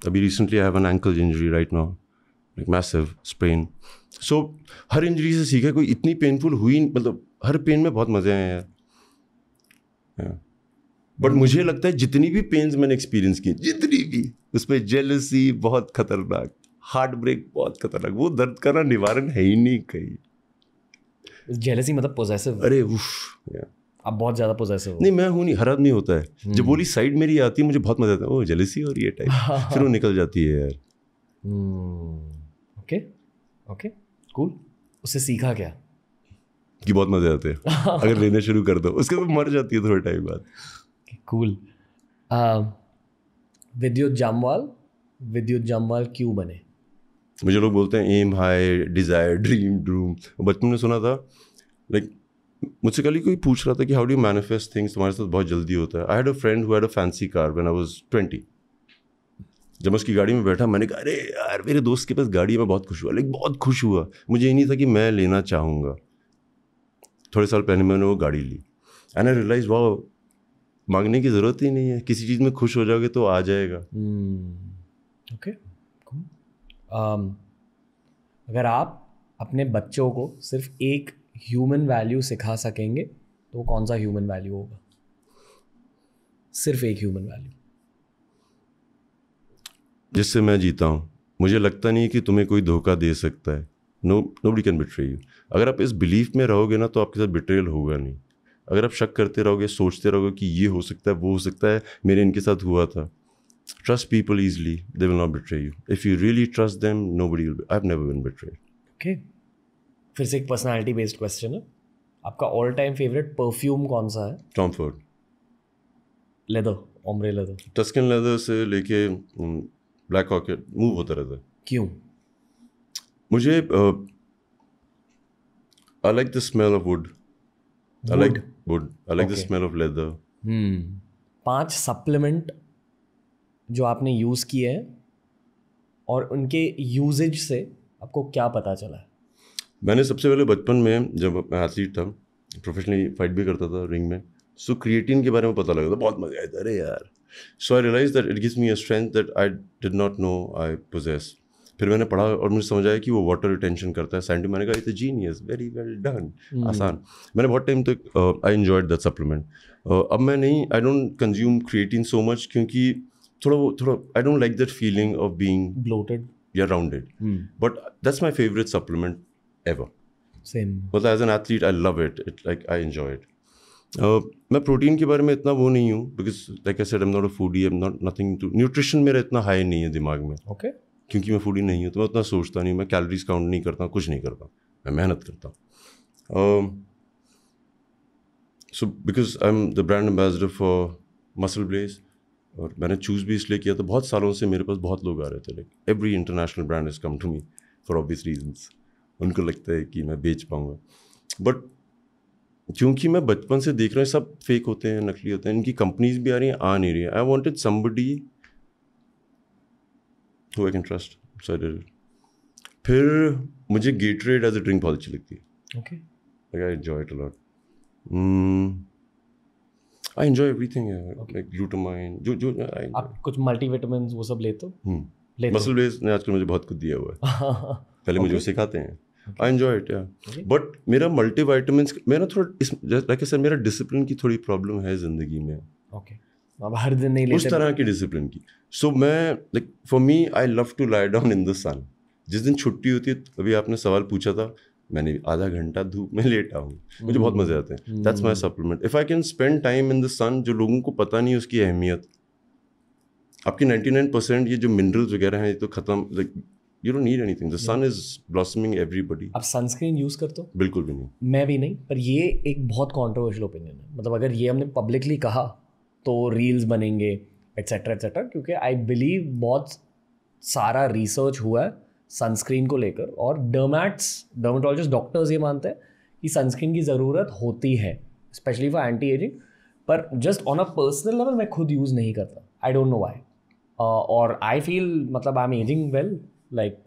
अभी recently I have an ankle injury right now like massive sprain so हर इंजरी से सीखा कोई इतनी पेनफुल हुई मतलब हर पेन में बहुत मज़े आए यार बट मुझे लगता है जितनी भी पेन्स मैंने एक्सपीरियंस की जितनी भी उस पर जेलसी बहुत खतरनाक हार्ट ब्रेक बहुत खतरनाक वो दर्द करना निवारण है ही नहीं कहीं जेलसी मतलब पोजेसिव अरे उफ आप बहुत ज़्यादा पोजेसिव नहीं मैं हूं नहीं हर आदमी होता है जब हम्म। बोली साइड मेरी आती है मुझे बहुत मजा आता है ओ जेलसी और ये टाइप फिर वो निकल जाती है यार ओके ओके कूल उससे सीखा क्या कि बहुत मजे आते हैं (laughs) अगर लेना शुरू कर दो उसके बाद मर जाती है थोड़े टाइम बाद कूल विद्युत जामवाल विद्युत जामवाल क्यों बने मुझे लोग बोलते हैं एम हाई डिज़ायर ड्रीम ड्रूम बचपन में सुना था लाइक मुझसे कल ही कोई पूछ रहा था कि हाउ डू मैनिफेस्ट थिंग्स तुम्हारे साथ बहुत जल्दी होता है I had a friend had a fancy car when I was twenty जब मैं उसकी गाड़ी में बैठा मैंने कहा अरे यार मेरे दोस्त के पास गाड़ी है मैं बहुत खुश हुआ लाइक बहुत खुश हुआ मुझे ये नहीं था कि मैं लेना चाहूँगा थोड़े साल पहले मैंने वो गाड़ी ली एंड आई रियलाइज वाह मांगने की ज़रूरत ही नहीं है किसी चीज़ में खुश हो जाओगे तो आ जाएगा ओके hmm. okay. Um, अगर आप अपने बच्चों को सिर्फ एक ह्यूमन वैल्यू सिखा सकेंगे तो वो कौन सा ह्यूमन वैल्यू होगा सिर्फ एक ह्यूमन वैल्यू जिससे मैं जीता हूँ मुझे लगता नहीं कि तुम्हें कोई धोखा दे सकता है no nobody can betray you अगर आप इस बिलीफ में रहोगे ना तो आपके साथ बिट्रेल होगा नहीं अगर आप शक करते रहोगे सोचते रहोगे कि ये हो सकता है वो हो सकता है मेरे इनके साथ हुआ था trust people easily they will not betray you if you really trust them nobody will be, i've never been betrayed okay फिर से एक पर्सनालिटी बेस्ड क्वेश्चन है आपका ऑल टाइम फेवरेट परफ्यूम कौन सा है Tom Ford leather ombre leather Tuscan leather से लेके ब्लैक हॉकेट मूव होता रहता है क्यों मुझे I like the smell of wood I like wood I like the smell of leather पांच सप्लीमेंट जो आपने यूज़ किए हैं और उनके यूजेज से आपको क्या पता चला है मैंने सबसे पहले बचपन में जब मैं एथलीट था प्रोफेशनली फाइट भी करता था रिंग में सो क्रिएटिन के बारे में पता लगा था बहुत मजा आया था अरे यार so I realise that it gives me a strength that I did not know I possess फिर मैंने पढ़ा और मुझे समझ आया कि वो वाटर रिटेंशन करता है सैंडी मैंने कहा it's genius very well done आसान मैंने बहुत टाइम तक आई एन्जॉयड दैट सप्लीमेंट अब मैं नहीं I don't consume creatine so much क्योंकि थोड़ा वो थोड़ा I don't like that feeling of being bloated या rounded but that's my favourite supplement ever same मतलब as an athlete I love it it like I enjoy it मैं protein के बारे में इतना वो नहीं हूँ because like I said am not a foodie am not nothing to nutrition मेरा इतना हाई नहीं है दिमाग में ओके okay. क्योंकि मैं फूडी नहीं हूँ तो मैं उतना सोचता नहीं मैं कैलोरीज काउंट नहीं करता कुछ नहीं करता मैं मेहनत करता हूँ so because I am the brand ambassador for MuscleBlaze और मैंने चूज़ भी इसलिए किया तो बहुत सालों से मेरे पास बहुत लोग आ रहे थे like every international brand is come to me for obvious reasons उनको लगता है कि मैं बेच पाऊँगा बट क्योंकि मैं बचपन से देख रहा हूँ सब फेक होते हैं नकली होते हैं इनकी कंपनीज भी आ रही हैं आ नहीं रही है I wanted somebody who I can trust sir फिर मुझे Gatorade as a drink बहुत अच्छी लगती है okay I enjoy it a lot I enjoy everything like glutamine जो जो I, आप कुछ मल्टीविटामिन वो सब लेते हो हम्म। लेते मसल बेस ने आजकल मुझे बहुत कुछ दिया हुआ है (laughs) पहले मुझे सिखाते हैं आई एंजॉय इट या बट मेरा मल्टी मेरा थोड़ा इस लाइक सर मेरा डिसिप्लिन की थोड़ी प्रॉब्लम है ज़िंदगी में ओके अब हर दिन नहीं उस तरह की डिसिप्लिन की सो मैं like for me I love to lie down in the sun जिस दिन छुट्टी होती है अभी आपने सवाल पूछा था मैंने आधा घंटा धूप में लेटा हूँ मुझे बहुत मजे आते हैं that's my supplement if I can spend time in the sun जो लोगों को पता नहीं उसकी अहमियत आपकी नाइन्टी नाइन परसेंट ये जो मिनरल्स वगैरह हैं ये तो खत्म like you don't need anything the sun is blossoming everybody आप सनस्क्रीन यूज करते हो बिल्कुल भी नहीं मैं भी नहीं पर ये एक बहुत कॉन्ट्रोवर्शियल ओपिनियन है मतलब अगर ये हमने पब्लिकली कहा तो रील्स बनेंगे एट्सेट्रा एट्सेट्रा क्योंकि आई बिलीव बहुत सारा रिसर्च हुआ है सनस्क्रीन को लेकर और डर्मैट्स डर्माटोलॉजिस्ट डॉक्टर्स ये मानते हैं कि सनस्क्रीन की ज़रूरत होती है स्पेशली फॉर एंटी एजिंग पर just on a personal level मैं खुद यूज़ नहीं करता आई डोंट नो वाई और आई फील मतलब I am ageing well like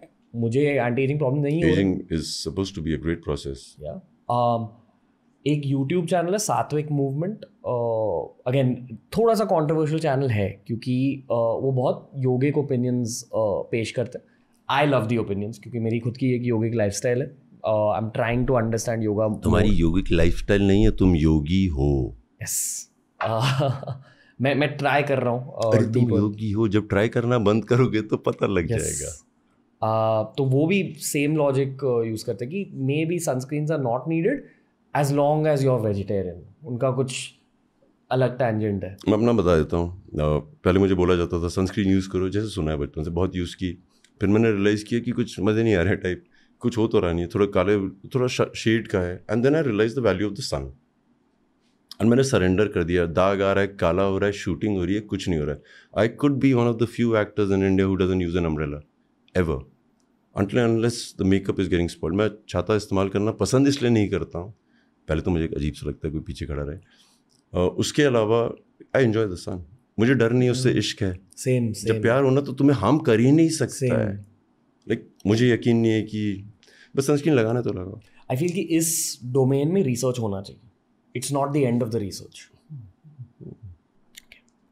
मुझे एंटी एजिंग प्रॉब्लम नहीं है ageing is suppose to be a great process या एक यूट्यूब चैनल है सात्विक मूवमेंट अगेन uh, थोड़ा सा कॉन्ट्रोवर्शियल चैनल है क्योंकि uh, वो बहुत योगिक ओपिनियंस uh, पेश करते हैं आई लव दी ओपिनियंस क्योंकि मेरी खुद की एक योगिक लाइफ है I am trying to understand yoga तुम्हारी योगिक लाइफ नहीं है तुम योगी हो यस (laughs) मैं मैं ट्राई कर रहा हूँ अरे तुम योगी हो जब ट्राई करना बंद करोगे तो पता लग yes. जाएगा uh, तो वो भी सेम लॉजिक यूज़ करते हैं कि maybe sunscreen are not needed as long as your vegetarian उनका कुछ अलग टेंजेंट है मैं अपना बता देता हूँ पहले मुझे बोला जाता था सनस्क्रीन यूज़ करो जैसे सुना है बचपन से बहुत यूज़ की फिर मैंने रियलाइज़ किया कि कुछ मज़े नहीं आ रहे टाइप कुछ हो तो रहा नहीं है थोड़ा काले थोड़ा शेड का है and then I realise the value of the sun and मैंने सरेंडर कर दिया दाग आ रहा है काला हो रहा है शूटिंग हो रही है कुछ नहीं हो रहा है I could be one of the few actors in India who doesn't use an umbrella ever until unless the makeup is getting spot मैं छाता इस्तेमाल करना पसंद इसलिए नहीं करता हूँ पहले तो मुझे अजीब सा लगता है कोई पीछे खड़ा रहे uh, उसके अलावा आई एन्जॉय द सन मुझे डर नहीं उससे हम्म। इश्क है सेम जब प्यार होना तो तुम्हें हम कर ही नहीं सकता same. है लाइक मुझे यकीन नहीं है कि बस सनस्क्रीन लगाना तो लगाओ आई फील कि इस डोमेन में रिसर्च होना चाहिए it's not the end of the research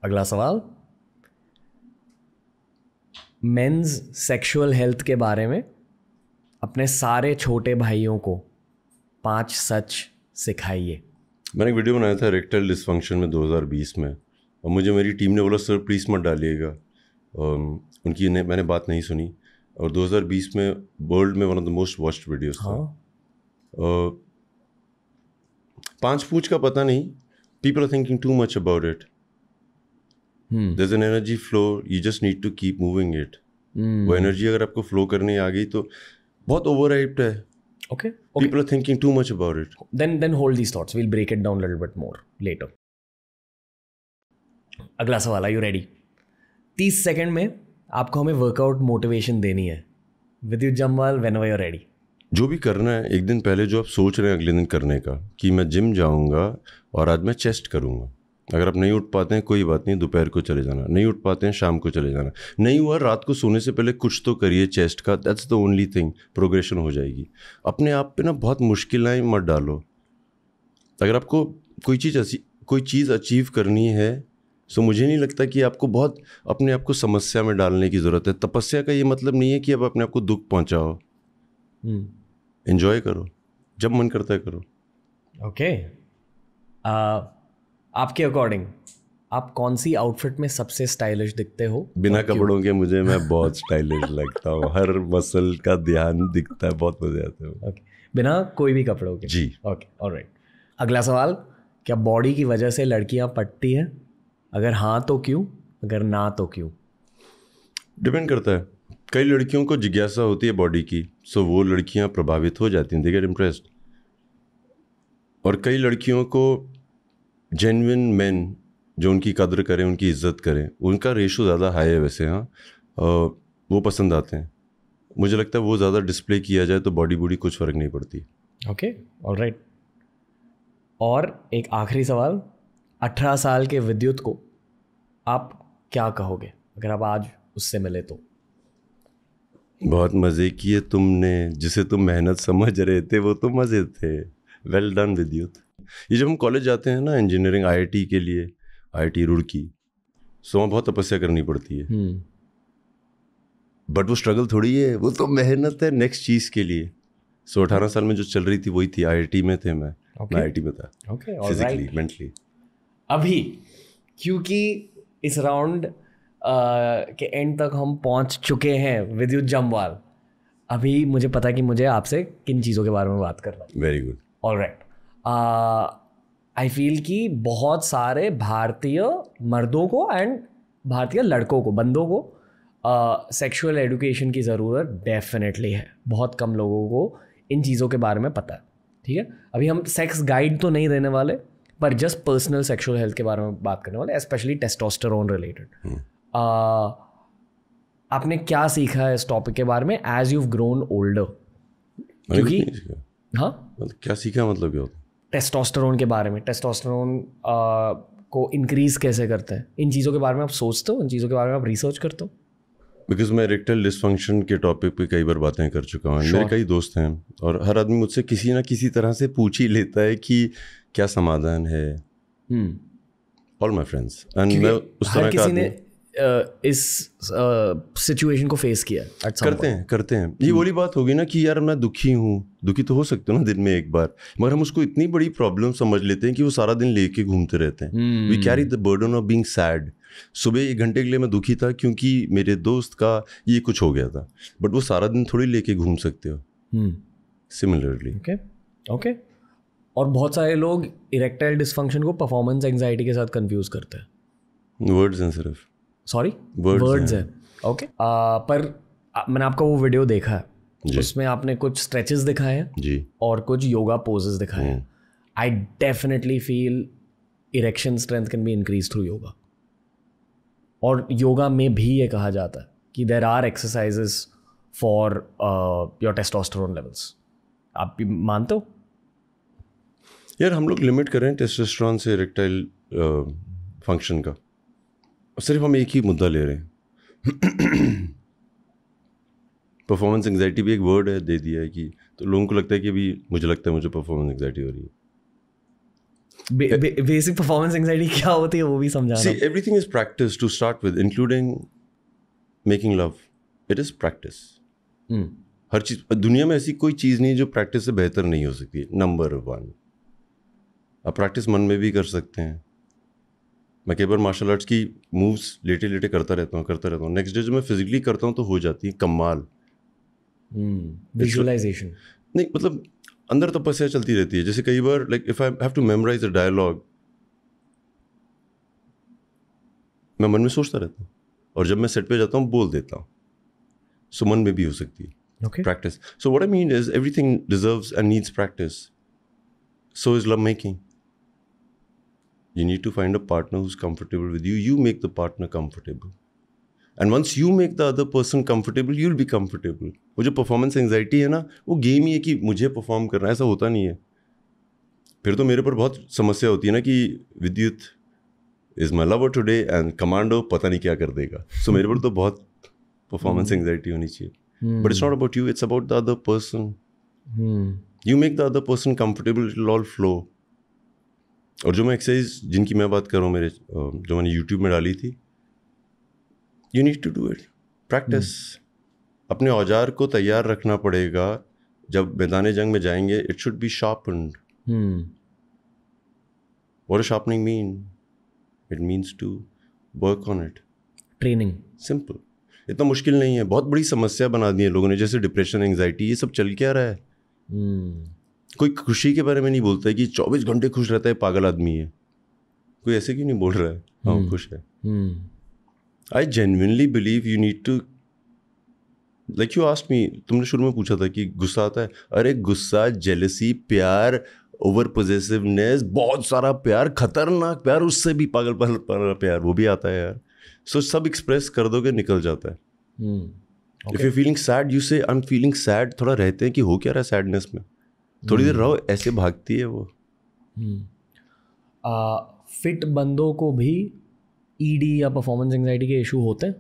अगला सवाल मेंस सेक्सुअल हेल्थ के बारे में अपने सारे छोटे भाइयों को पांच सच सिखाइए मैंने एक वीडियो बनाया था रेक्टल डिस्फंक्शन में 2020 में और मुझे मेरी टीम ने बोला सर प्लीज़ मत डालिएगा उनकी ने, मैंने बात नहीं सुनी और 2020 में वर्ल्ड में one of the most watched videos था हाँ। पांच पूछ का पता नहीं people are thinking too much about it this an energy flow you just need to keep moving it वो एनर्जी हम्म। अगर आपको फ्लो करने आ गई तो बहुत ओवर है okay, okay people are thinking too much about it then then hold these thoughts we'll break it down a little bit more later अगला सवाल आई यू रेडी तीस सेकेंड में आपको हमें वर्कआउट मोटिवेशन देनी है with you Jammwal when you ready जो भी करना है एक दिन पहले जो आप सोच रहे हैं अगले दिन करने का कि मैं जिम जाऊंगा और आज मैं चेस्ट करूंगा अगर आप नहीं उठ पाते हैं कोई बात नहीं दोपहर को चले जाना नहीं उठ पाते हैं शाम को चले जाना नहीं हुआ रात को सोने से पहले कुछ तो करिए चेस्ट का that's the only thing progression हो जाएगी अपने आप पे ना बहुत मुश्किलें मत डालो अगर आपको कोई चीज़ कोई चीज़ अचीव करनी है सो so, मुझे नहीं लगता कि आपको बहुत अपने आप को समस्या में डालने की ज़रूरत है तपस्या का ये मतलब नहीं है कि आप अपने आप को दुख पहुंचाओ hmm. करो जब मन करता है करो ओके okay. uh, आपके अकॉर्डिंग आप कौन सी आउटफिट में सबसे स्टाइलिश दिखते हो बिना कपड़ों के मुझे मैं बहुत स्टाइलिश (laughs) लगता हूँ हर मसल का ध्यान दिखता है बहुत मजे आते हो okay. बिना कोई भी कपड़ों के जी ओके okay, ऑलराइट right. अगला सवाल क्या बॉडी की वजह से लड़कियाँ पटती हैं अगर हाँ तो क्यों अगर ना तो क्यों डिपेंड करता है कई लड़कियों को जिज्ञासा होती है बॉडी की सो वो लड़कियां प्रभावित हो जाती हैं दे गेट इम्प्रेस्ड और कई लड़कियों को जेनविन मैन जो उनकी कदर करें उनकी इज्जत करें उनका रेशो ज़्यादा हाई है वैसे हाँ वो पसंद आते हैं मुझे लगता है वो ज़्यादा डिस्प्ले किया जाए तो बॉडी बॉडी कुछ फ़र्क नहीं पड़ती ओके ऑल और एक आखिरी सवाल अठारह साल के विद्युत को आप क्या कहोगे अगर आप आज उससे मिले तो बहुत मज़े किए तुमने जिसे तुम मेहनत समझ रहे थे वो तो मज़े थे वेल डन विद्युत ये जब हम कॉलेज जाते हैं ना इंजीनियरिंग आईआईटी के लिए आईआईटी रुड़की सो वहाँ बहुत तपस्या करनी पड़ती है बट हम्म। वो स्ट्रगल थोड़ी है वो तो मेहनत है नेक्स्ट चीज़ के लिए सो so, अठारह साल में जो चल रही थी वही थी आई में थे मैं okay. मैं आई में था फिजिकली मेंटली अभी क्योंकि इस राउंड के एंड तक हम पहुंच चुके हैं विद्युत जमवाल अभी मुझे पता है कि मुझे आपसे किन चीज़ों के बारे में बात करना है very good all right I feel कि बहुत सारे भारतीय मर्दों को एंड भारतीय लड़कों को बंदों को सेक्सुअल uh, एडुकेशन की ज़रूरत डेफिनेटली है बहुत कम लोगों को इन चीज़ों के बारे में पता है ठीक है अभी हम सेक्स गाइड तो नहीं देने वाले पर जस्ट पर्सनल सेक्शुअल हेल्थ के बारे में बात करने वाले स्पेशली टेस्टोस्टेरोन रिलेटेड आपने क्या सीखा है इस टॉपिक के बारे में एज यू ग्रोन ओल्डर क्योंकि हाँ मतलब क्या सीखा मतलब क्या होता टेस्टोस्टेरोन के बारे में टेस्टोस्टेरोन को इंक्रीज कैसे करते हैं इन चीज़ों के बारे में आप सोचते हो इन चीज़ों के बारे में आप रिसर्च करते हो बिकॉज मैं रेक्टल डिसफंक्शन के टॉपिक पे कई बार बातें कर चुका हूँ sure. मेरे कई दोस्त हैं और हर आदमी मुझसे किसी ना किसी तरह से पूछ ही लेता है कि क्या समाधान है ऑल माई फ्रेंड्स एंड मैं उस तरह का ने uh, इस सिचुएशन uh, को फेस किया करते हैं करते हैं ये hmm. वाली बात होगी ना कि यार मैं दुखी हूँ दुखी तो हो सकते हो ना दिन में एक बार मगर हम उसको इतनी बड़ी प्रॉब्लम समझ लेते हैं कि वो सारा दिन लेके घूमते रहते हैं we carry the burden of being sad सुबह एक घंटे के लिए मैं दुखी था क्योंकि मेरे दोस्त का ये कुछ हो गया था बट वो सारा दिन थोड़ी लेके घूम सकते हो सिमिलरली ओके ओके और बहुत सारे लोग इरेक्टाइल डिस्फंक्शन को परफॉर्मेंस एंगजाइटी के साथ कंफ्यूज करते हैं वर्ड्स हैं सिर्फ सॉरी वर्ड्स हैं ओके पर आ, मैंने आपका वो वीडियो देखा है उसमें आपने कुछ स्ट्रेचेस दिखाए हैं जी और कुछ योगा पोजेस दिखाए हैं I definitely feel erection strength can be increase through yoga और योगा में भी ये कहा जाता है कि there are exercises for your testosterone levels आप भी मानते हो यार हम लोग लिमिट करें टेस्टोस्टेरोन से इरेक्टाइल फंक्शन uh, का सिर्फ हम एक ही मुद्दा ले रहे हैं परफॉर्मेंस (clears throat) एंगजाइटी भी एक वर्ड है दे दिया है कि तो लोगों को लगता है कि अभी मुझे लगता है मुझे परफॉर्मेंस एंगजाइटी हो रही है बेसिक परफॉर्मेंस एंग्जाइटी क्या होती है वो भी समझा see everything is practice to start with including making love it is practice हर चीज दुनिया में ऐसी कोई चीज़ नहीं है जो प्रैक्टिस से बेहतर नहीं हो सकती नंबर वन आप प्रैक्टिस मन में भी कर सकते हैं मैं कई बार मार्शल आर्ट्स की मूव्स लेटे लेटे करता रहता हूँ करता रहता हूँ नेक्स्ट डे जब मैं फिजिकली करता हूँ तो हो जाती है कमाल विजुअलाइजेशन hmm. नहीं मतलब अंदर तपस्या तो चलती रहती है जैसे कई बार like if I have to memorise a dialogue मैं मन में सोचता रहता हूँ और जब मैं सेट पे जाता हूँ बोल देता हूँ सो मन में भी हो सकती है practice so what I mean is everything deserves and needs practice so is love making you need to find a partner who is comfortable with you you make the partner comfortable and once you make the other person comfortable you will be comfortable वो जो performance anxiety है ना वो game ही है कि मुझे perform करना है ऐसा होता नहीं है फिर तो मेरे पर बहुत समस्या होती है ना कि Vidyut is my lover today and Commando पता नहीं क्या कर देगा सो so मेरे पर तो बहुत परफॉर्मेंस एंगजाइटी hmm. होनी चाहिए but it's not about you it's about the other person you make the other person comfortable it all flow और जो मैं एक्सरसाइज जिनकी मैं बात कर रहा हूँ मेरे जो मैंने यूट्यूब में डाली थी you need to do it practice अपने औजार को तैयार रखना पड़ेगा जब मैदान जंग में जाएंगे it should be sharpened what sharpening mean it means to work on it training simple इतना मुश्किल नहीं है बहुत बड़ी समस्या बना दी है लोगों ने जैसे डिप्रेशन एंगजाइटी ये सब चल क्या रहा है hmm. कोई खुशी के बारे में नहीं बोलता है कि चौबीस घंटे खुश रहता है पागल आदमी है कोई ऐसे क्यों नहीं बोल रहा है हाँ hmm. खुश है hmm. I genuinely believe you need to like you asked me तुमने शुरू में पूछा था कि गुस्सा आता है अरे गुस्सा जेलसी प्यार ओवर पोजेसिवनेस बहुत सारा प्यार खतरनाक प्यार उससे भी पागल पागल प्यार वो भी आता है यार सो so, सब एक्सप्रेस कर दोगे निकल जाता है if you feeling sad you say I am feeling sad थोड़ा रहते हैं कि हो क्या रहा है सैडनेस में थोड़ी देर hmm. रहो ऐसे भागती है वो फिट hmm. बंदों को भी ईडी e या परफॉर्मेंस एंगजाइटी के इशू होते हैं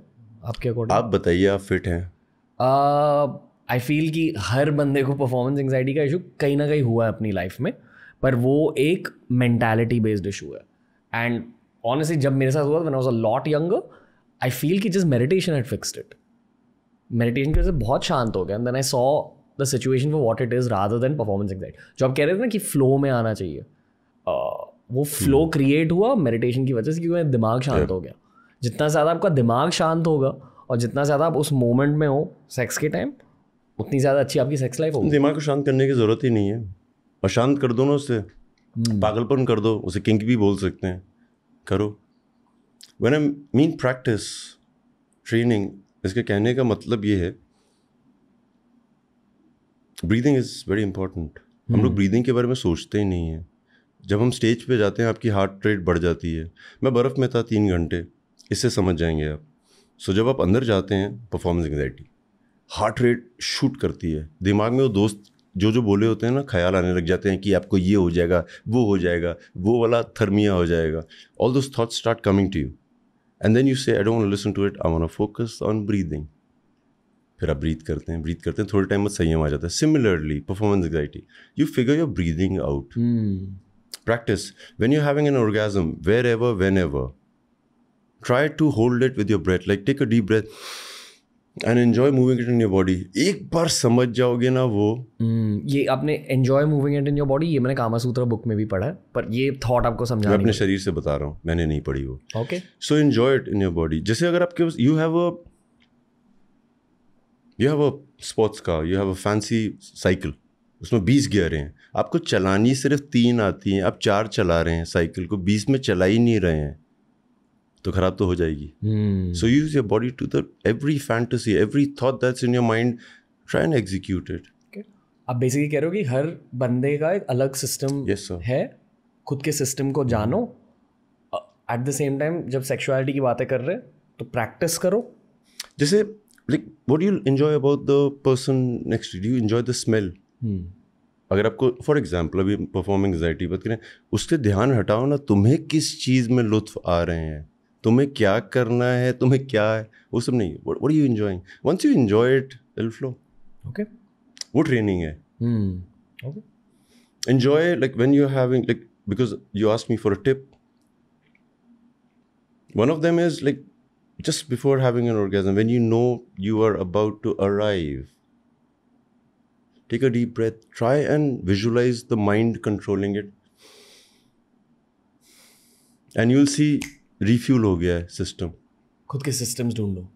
आपके अकॉर्डिंग आप बताइए आप फिट हैं आई uh, फील कि हर बंदे को परफॉर्मेंस एंगजाइटी का इशू कहीं ना कहीं हुआ है अपनी लाइफ में पर वो एक मैंटेलिटी बेस्ड इशू है एंड ऑनेस्टली जब मेरे साथ हुआ मैंने was a lot young I feel कि जिस meditation at fixed it meditation की वजह से बहुत शांत हो गया and then I saw the situation for what it is rather than performance anxiety जो आप कह रहे थे ना कि फ्लो में आना चाहिए uh, वो फ्लो क्रिएट hmm. हुआ मेडिटेशन की वजह से क्योंकि दिमाग शांत हो गया जितना ज़्यादा आपका दिमाग शांत होगा और जितना ज़्यादा आप उस मोमेंट में हो सेक्स के टाइम उतनी ज़्यादा अच्छी आपकी सेक्स लाइफ होगी दिमाग को शांत करने की ज़रूरत ही नहीं है और शांत कर दो ना उससे hmm. पागलपन कर दो उसे किंक भी बोल सकते हैं करो when I mean practice training इसके कहने का मतलब ये है ब्रीदिंग इज़ वेरी इंपॉर्टेंट हम लोग ब्रीदिंग hmm. के बारे में सोचते ही नहीं है जब हम स्टेज पे जाते हैं आपकी हार्ट रेट बढ़ जाती है मैं बर्फ़ में था तीन घंटे इससे समझ जाएंगे आप सो जब आप अंदर जाते हैं performance anxiety heart rate shoot करती है दिमाग में वो दोस्त जो जो बोले होते हैं ना ख्याल आने लग जाते हैं कि आपको ये हो जाएगा वो हो जाएगा वो वाला थर्मिया हो जाएगा all those thoughts start coming to you and then you say I don't listen to it I want focus on breathing फिर आप ब्रीथ करते हैं ब्रीथ करते हैं थोड़े टाइम में संयम आ जाता है similarly performance anxiety you figure your breathing out Practice when you're having an orgasm, wherever, whenever. Try to hold it with your breath. Like take a deep breath and enjoy moving it in your body एक बार समझ जाओगे ना वो hmm, ये आपने enjoy moving it in your body ये मैंने कामा सूत्रा बुक में भी पढ़ा है पर ये थॉट आपको समझा मैं अपने शरीर से बता रहा हूँ मैंने नहीं पढ़ी वो okay so enjoy it in your body जैसे अगर आपके पास you have a you have a sports car you have a fancy cycle उसमें बीस गियर हैं आपको चलानी सिर्फ तीन आती हैं आप चार चला रहे हैं साइकिल को बीस में चला ही नहीं रहे हैं तो खराब तो हो जाएगी so use your body to the every fantasy every thought that's in your mind try and execute it आप बेसिकली कह रहे हो कि हर बंदे का एक अलग सिस्टम yes, है खुद के सिस्टम को जानो एट द सेम टाइम जब सेक्सुअलिटी की बातें कर रहे हैं तो प्रैक्टिस करो जैसे like what you enjoy about the person next you enjoy the smell अगर आपको फॉर एग्जाम्पल अभी परफॉर्मिंग एग्जाइटी बात करें उससे ध्यान हटाओ ना तुम्हें किस चीज़ में लुत्फ आ रहे हैं तुम्हें क्या करना है तुम्हें क्या है वो सब नहीं what you enjoying once you enjoy it will flow okay वो ट्रेनिंग है enjoy like when you having like because you ask me for a tip one of them is like just before having an orgasm when you know you are about to arrive take a deep breath, try and visualize the mind controlling it. And you'll see refuel हो गया है system खुद के systems ढूंढो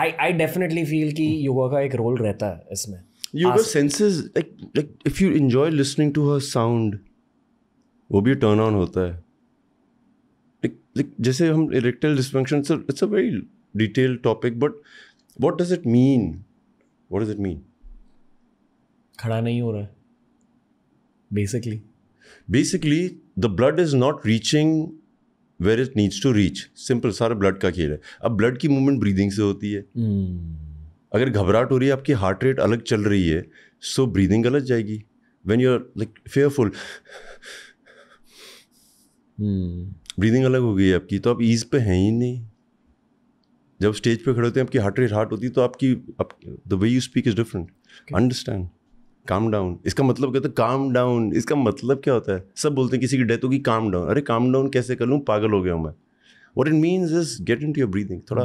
आई आई definitely feel कि योगा का एक role रहता है इसमें yoga senses like like if you enjoy listening to हर साउंड वो भी टर्न ऑन होता है like, like, जैसे हम erectile dysfunction it's a very detail topic but what does it mean what does it mean खड़ा नहीं हो रहा है basically basically the blood is not reaching where it needs to reach simple सारा blood का खेल है अब ब्लड की मूवमेंट ब्रीदिंग से होती है hmm. अगर घबराहट हो रही है आपकी हार्ट रेट अलग चल रही है सो ब्रीदिंग गलत जाएगी when you are like fearful breathing अलग हो गई है आपकी तो आप ईज पे हैं ही नहीं जब स्टेज पे खड़े होते हैं आपकी हार्ट रेट हार्ट होती है तो आपकी the way you speak is different understand calm down इसका मतलब क्या होता है काम डाउन इसका मतलब क्या होता है सब बोलते हैं किसी की डेथ होगी काम डाउन अरे काम डाउन कैसे कर लूँ पागल हो गया हूँ मैं what it means is get into your breathing थोड़ा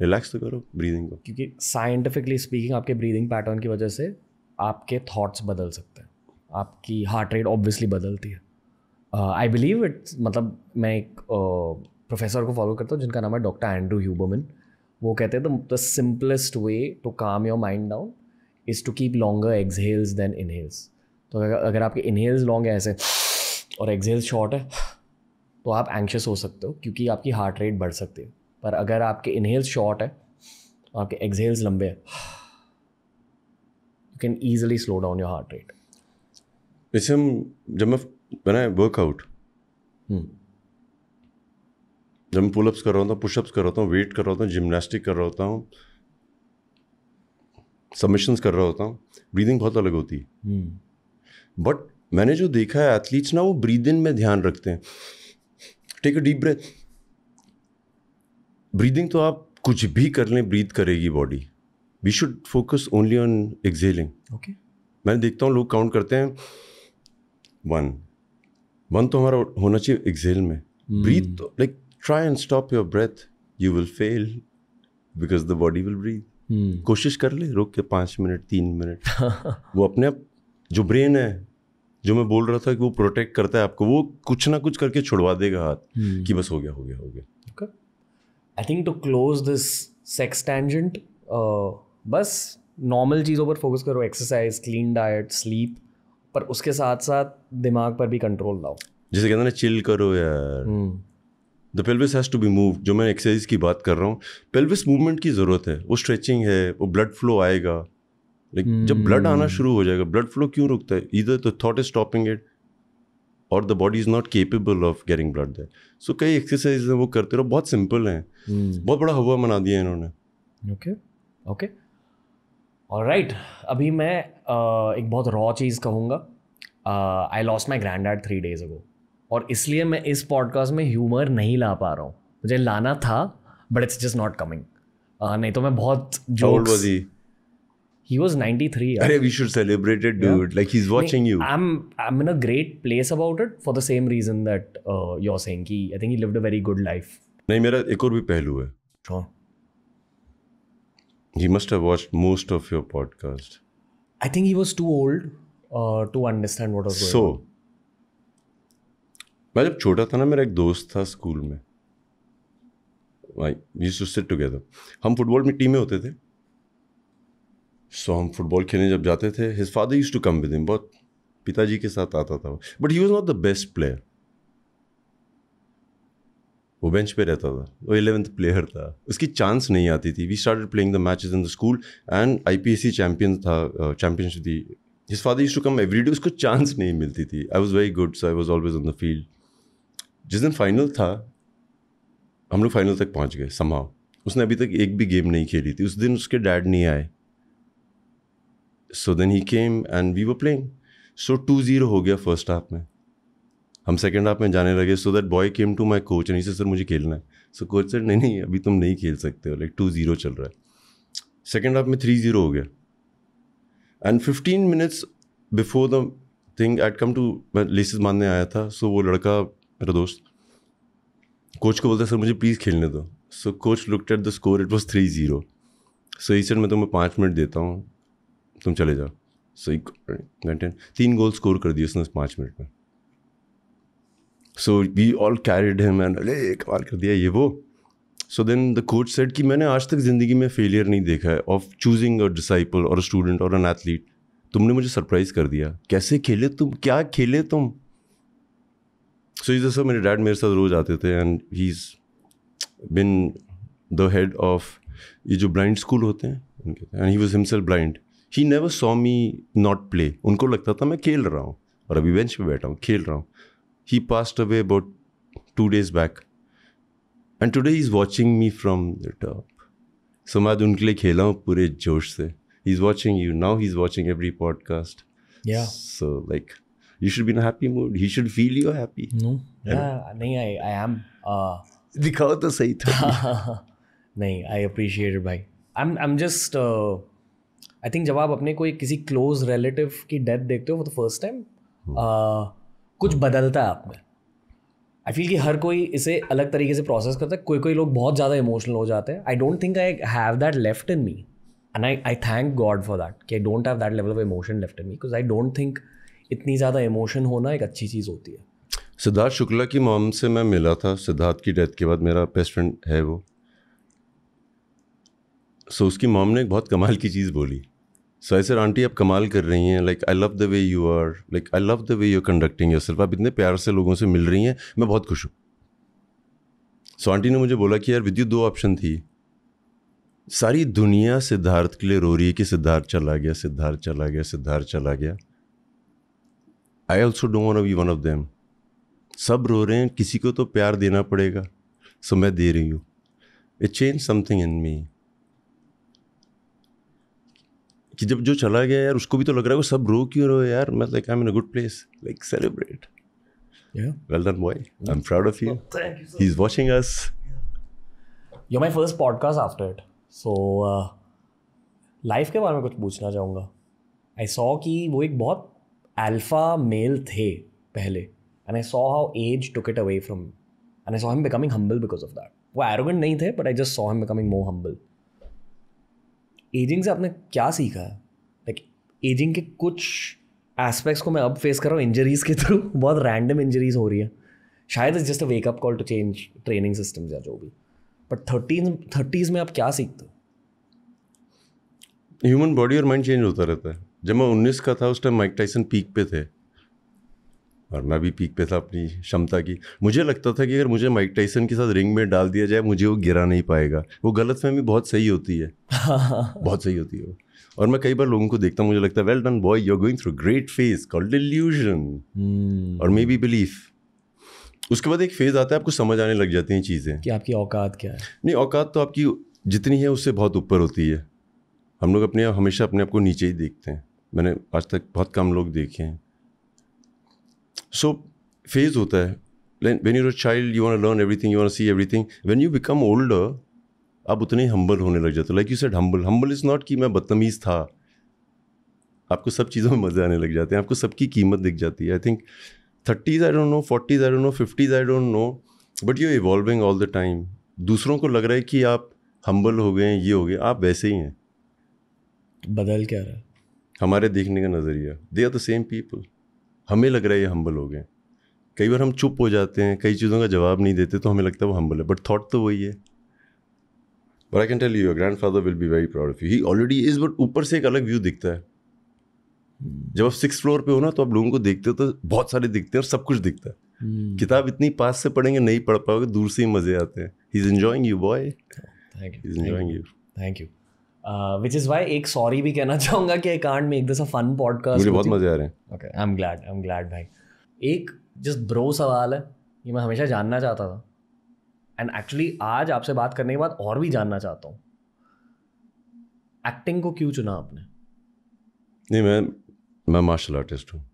रिलैक्स hmm. तो करो ब्रीदिंग को क्योंकि साइंटिफिकली स्पीकिंग आपके ब्रीदिंग पैटर्न की वजह से आपके थॉट्स बदल सकते हैं आपकी हार्ट रेट ऑब्वियसली बदलती है आई बिलीव इट्स मतलब मैं एक प्रोफेसर uh, को फॉलो करता हूँ जिनका नाम है डॉक्टर एंड्रू ह्यूबोमिन वो कहते हैं the simplest way to calm your mind down is to keep longer exhales than inhales तो अगर आपके इनहेल्स लॉन्ग है ऐसे और एक्सहेल शॉर्ट है तो आप एंक्शस हो सकते हो क्योंकि आपकी हार्ट रेट बढ़ सकती है पर अगर आपके इनहेल्स शॉर्ट है और आपके एक्सहेल्स लंबे हैं you can easily slow down your heart rate इसे हम जब मैं बनाए वर्कआउट हम्म। जब मैं पुलअप्स कर रहा होता हूँ पुशअप्स कर रहा होता हूँ वेट कर रहा होता हूँ जिमनास्टिक कर रहा होता हूँ सबमिशंस कर रहा होता हूँ ब्रीदिंग बहुत अलग होती है बट हम्म। hmm. मैंने जो देखा है एथलीट्स ना वो ब्रीदिंग में ध्यान रखते हैं take a deep breath breathing तो आप कुछ भी कर लें ब्रीद करेगी body we should focus only on exhaling okay मैं देखता हूँ लोग काउंट करते हैं वन वन तो हमारा होना चाहिए एक्सेल में breathe like try and stop your breath you will fail because the body will breathe हम्म। कोशिश कर ले रुक के पाँच मिनट तीन मिनट (laughs) वो अपने आप जो ब्रेन है जो मैं बोल रहा था कि वो प्रोटेक्ट करता है आपको वो कुछ ना कुछ करके छुड़वा देगा हाथ हम्म। कि बस हो गया हो गया हो गया I think to close this sex tangent बस नॉर्मल चीज़ों पर फोकस करो एक्सरसाइज क्लीन डाइट स्लीप पर उसके साथ साथ दिमाग पर भी कंट्रोल लाओ जैसे कहते हैं ना चिल करो यार हम्म। The pelvis has to be move जो मैं एक्सरसाइज की बात कर रहा हूँ पेल्विस मूवमेंट की ज़रूरत है वो स्ट्रेचिंग है वो ब्लड फ्लो आएगा लाइक like, hmm. जब ब्लड आना शुरू हो जाएगा ब्लड फ्लो क्यों रुकता है इधर तो थॉट इज स्टॉपिंग इट और the body is not capable of getting blood that so कई एक्सरसाइज वो करते रहो बहुत सिंपल हैं hmm. बहुत बड़ा हवा मना दिया इन्होंने ओके ओके और राइट अभी मैं uh, एक बहुत रॉ चीज़ कहूँगा I lost my granddad three days ago और इसलिए मैं इस पॉडकास्ट में ह्यूमर नहीं ला पा रहा हूँ मुझे लाना था but it's just not coming नहीं तो मैं बहुत jokes He was 93. Arre, we should celebrate it, dude. Yeah. Like he's watching नहीं, you. I'm I'm in a great place about it for the same reason that uh, you're saying कि I think he lived a very good life. नहीं मेरा एक और भी पहलू है. हाँ. He must have watched most of your podcast. I think he was too old uh, to understand what was going so, on. So मैं जब छोटा था ना मेरा एक दोस्त था स्कूल में यूज सिट टुगेदर हम फुटबॉल में टीमें होते थे सो हम फुटबॉल खेलने जब जाते थे his father use to come with him बहुत पिताजी के साथ आता था but he was not the best player वो बेंच पे रहता था वो इलेवेंथ प्लेयर था उसकी चांस नहीं आती थी we start playing the matches in the school and I P S C champion था चैम्पियनशिप uh, थी his father use to come every day उसको चांस नहीं मिलती थी I was very good so I was always on the field जिस दिन final था हम लोग फाइनल तक पहुंच गए समाव उसने अभी तक एक भी गेम नहीं खेली थी उस दिन उसके डैड नहीं आए so then he came and we वो प्लेइंग सो टू ज़ीरो हो गया फर्स्ट हाफ में हम सेकेंड हाफ में जाने लगे so that boy came to my coach नहीं सर मुझे खेलना है सो कोच सर नहीं नहीं अभी तुम नहीं खेल सकते हो लाइक टू ज़ीरो चल रहा है सेकेंड हाफ में थ्री ज़ीरो हो गया and fifteen minutes before the thing at come to मैं लेसिस मानने आया था सो so वो लड़का मेरा दोस्त कोच को बोलता सर मुझे प्लीज़ खेलने दो so coach looked at the score it was three zero so ई सर मैं तुम्हें पाँच मिनट देता हूँ तुम चले जाओ सो एक घंटे तीन गोल स्कोर कर दिए उसने उस पाँच मिनट में सो वी ऑल कैरिड है मैंने अरे कमाल कर दिया ये वो so then the coach said कि मैंने आज तक ज़िंदगी में फेलियर नहीं देखा है ऑफ चूजिंग अ डिसाइपल और स्टूडेंट और एन एथलीट तुमने मुझे सरप्राइज़ कर दिया कैसे खेले तुम क्या खेले तुम सो इज सर मेरे डैड मेरे साथ रोज आते थे and he is been the head of ये जो ब्लाइंड स्कूल होते हैं उनके and he was himself blind he never saw me not play उनको लगता था मैं खेल रहा हूँ और अभी बेंच पे बैठा हूँ खेल रहा हूँ he passed away about two days back and today is watching me from the top so मैं आज उनके लिए खेला हूँ पूरे जोश से he is watching you now he is watching every podcast so like you should be in a happy mood he should feel you happy no yeah nahi i i am uh दिखाओ तो सही (laughs) I appreciate it, bhai. I'm, I'm just... Uh, I think I think जब आप अपने कोई किसी close relative की death देखते हो फॉर द फर्स्ट टाइम कुछ बदलता है आप में आई फील कि हर कोई इसे अलग तरीके से प्रोसेस करता है कोई कोई लोग बहुत ज़्यादा इमोशनल हो जाते हैं I don't think I have that left in me and I I thank God for that कि I don't have that level of emotion left in me because I don't think इतनी ज़्यादा emotion होना एक अच्छी चीज़ होती है सिद्धार्थ शुक्ला की mom से मैं मिला था सिद्धार्थ की डेथ के बाद मेरा बेस्ट फ्रेंड है वो सो so, उसकी मॉम ने एक बहुत कमाल की चीज़ बोली सो so, सर आंटी आप कमाल कर रही हैं like I love the way you are like I love the way you are conducting yourself आप इतने प्यार से लोगों से मिल रही हैं मैं बहुत खुश हूँ सो आंटी ने मुझे बोला कि यार विद्युत दो ऑप्शन थी सारी दुनिया सिद्धार्थ के लिए रो रही है कि सिद्धार्थ चला गया सिद्धार्थ चला गया सिद्धार्थ चला गया I also don't want one of them सब रो रहे हैं किसी को तो प्यार देना पड़ेगा सो मैं दे रही हूँ it change something in me कि जब जो चला गया यार उसको भी तो लग रहा है वो सब रो क्यों रो यार मैं like I am in a good place like celebrate well done boy I am proud of you he is watching us you my first podcast after it so life के बारे में कुछ पूछना चाहूँगा आई सॉ कि वो एक बहुत अल्फा मेल थे पहले and I saw how age took it away from him and I saw him becoming humble because of वो एरोगेंट नहीं थे but I just saw him becoming more humble ageing से आपने क्या सीखा है लाइक एजिंग के कुछ एस्पेक्ट्स को मैं अब फेस कर रहा हूँ इंजरीज़ के थ्रू (laughs) बहुत रैंडम इंजरीज हो रही है शायद is just a wake up call to change training system या जो भी बट थर्टीन थर्टीज़ में आप क्या सीखते हो ह्यूमन बॉडी और माइंड चेंज होता रहता है जब मैं उन्नीस का था उस टाइम माइक टाइसन पीक पे थे और मैं भी पीक पे था अपनी क्षमता की मुझे लगता था कि अगर मुझे माइक टाइसन के साथ रिंग में डाल दिया जाए मुझे वो गिरा नहीं पाएगा वो गलत फहमी बहुत सही होती है (laughs) बहुत सही होती है वो और मैं कई बार लोगों को देखता हूँ मुझे लगता है well done boy you are going through great phase called delusion और मे बी बिलीफ उसके बाद एक फेज आता है आपको समझ आने लग जाती हैं चीज़ें कि आपकी औकात क्या है नहीं औकात तो आपकी जितनी है उससे बहुत ऊपर होती है हम लोग अपने हमेशा अपने आप को नीचे ही देखते हैं मैंने आज तक बहुत कम लोग देखे हैं सो फेज होता है when you're a child you want learn everything you want see everything when you become older आप उतने हम्बल होने लग जाते हो like you said humble humble is not कि मैं बदतमीज़ था आपको सब चीज़ों में मज़े आने लग जाते हैं आपको सबकी कीमत दिख जाती है I think thirties I don't know forties I don't know fifties I don't know but you evolving all the time दूसरों को लग रहा है कि आप हम्बल हो गए ये हो गए आप वैसे ही हैं बदल क्या रहा है हमारे देखने का नज़रिया they are the same people हमें लग रहा है ये हम्बल हो गए कई बार हम चुप हो जाते हैं कई चीज़ों का जवाब नहीं देते तो हमें लगता है वो हम्बल है बट थाट तो वही है but I can tell you grandfather will be very proud of you he already is but ऊपर से एक अलग व्यू दिखता है जब आप सिक्स फ्लोर पे हो ना तो आप लोगों को देखते हो तो बहुत सारे दिखते हैं और सब कुछ दिखता है hmm. किताब इतनी पास से पढ़ेंगे नहीं पढ़ पाओगे दूर से ही मज़े आते हैं he is enjoying you boy thank you thank you which is why एक सॉरी भी कहना (laughs) चाहूंगा कि एक आंट में एक दफा फन पॉडकास्ट मुझे बहुत मजे आ रहे हैं okay I am glad I am glad भाई एक जस्ट ब्रो सवाल है ये मैं हमेशा जानना चाहता था एंड एक्चुअली आज आपसे बात करने के बाद और भी जानना चाहता हूँ एक्टिंग को क्यों चुना आपने नहीं मैं मैं मार्शल आर्टिस्ट हूँ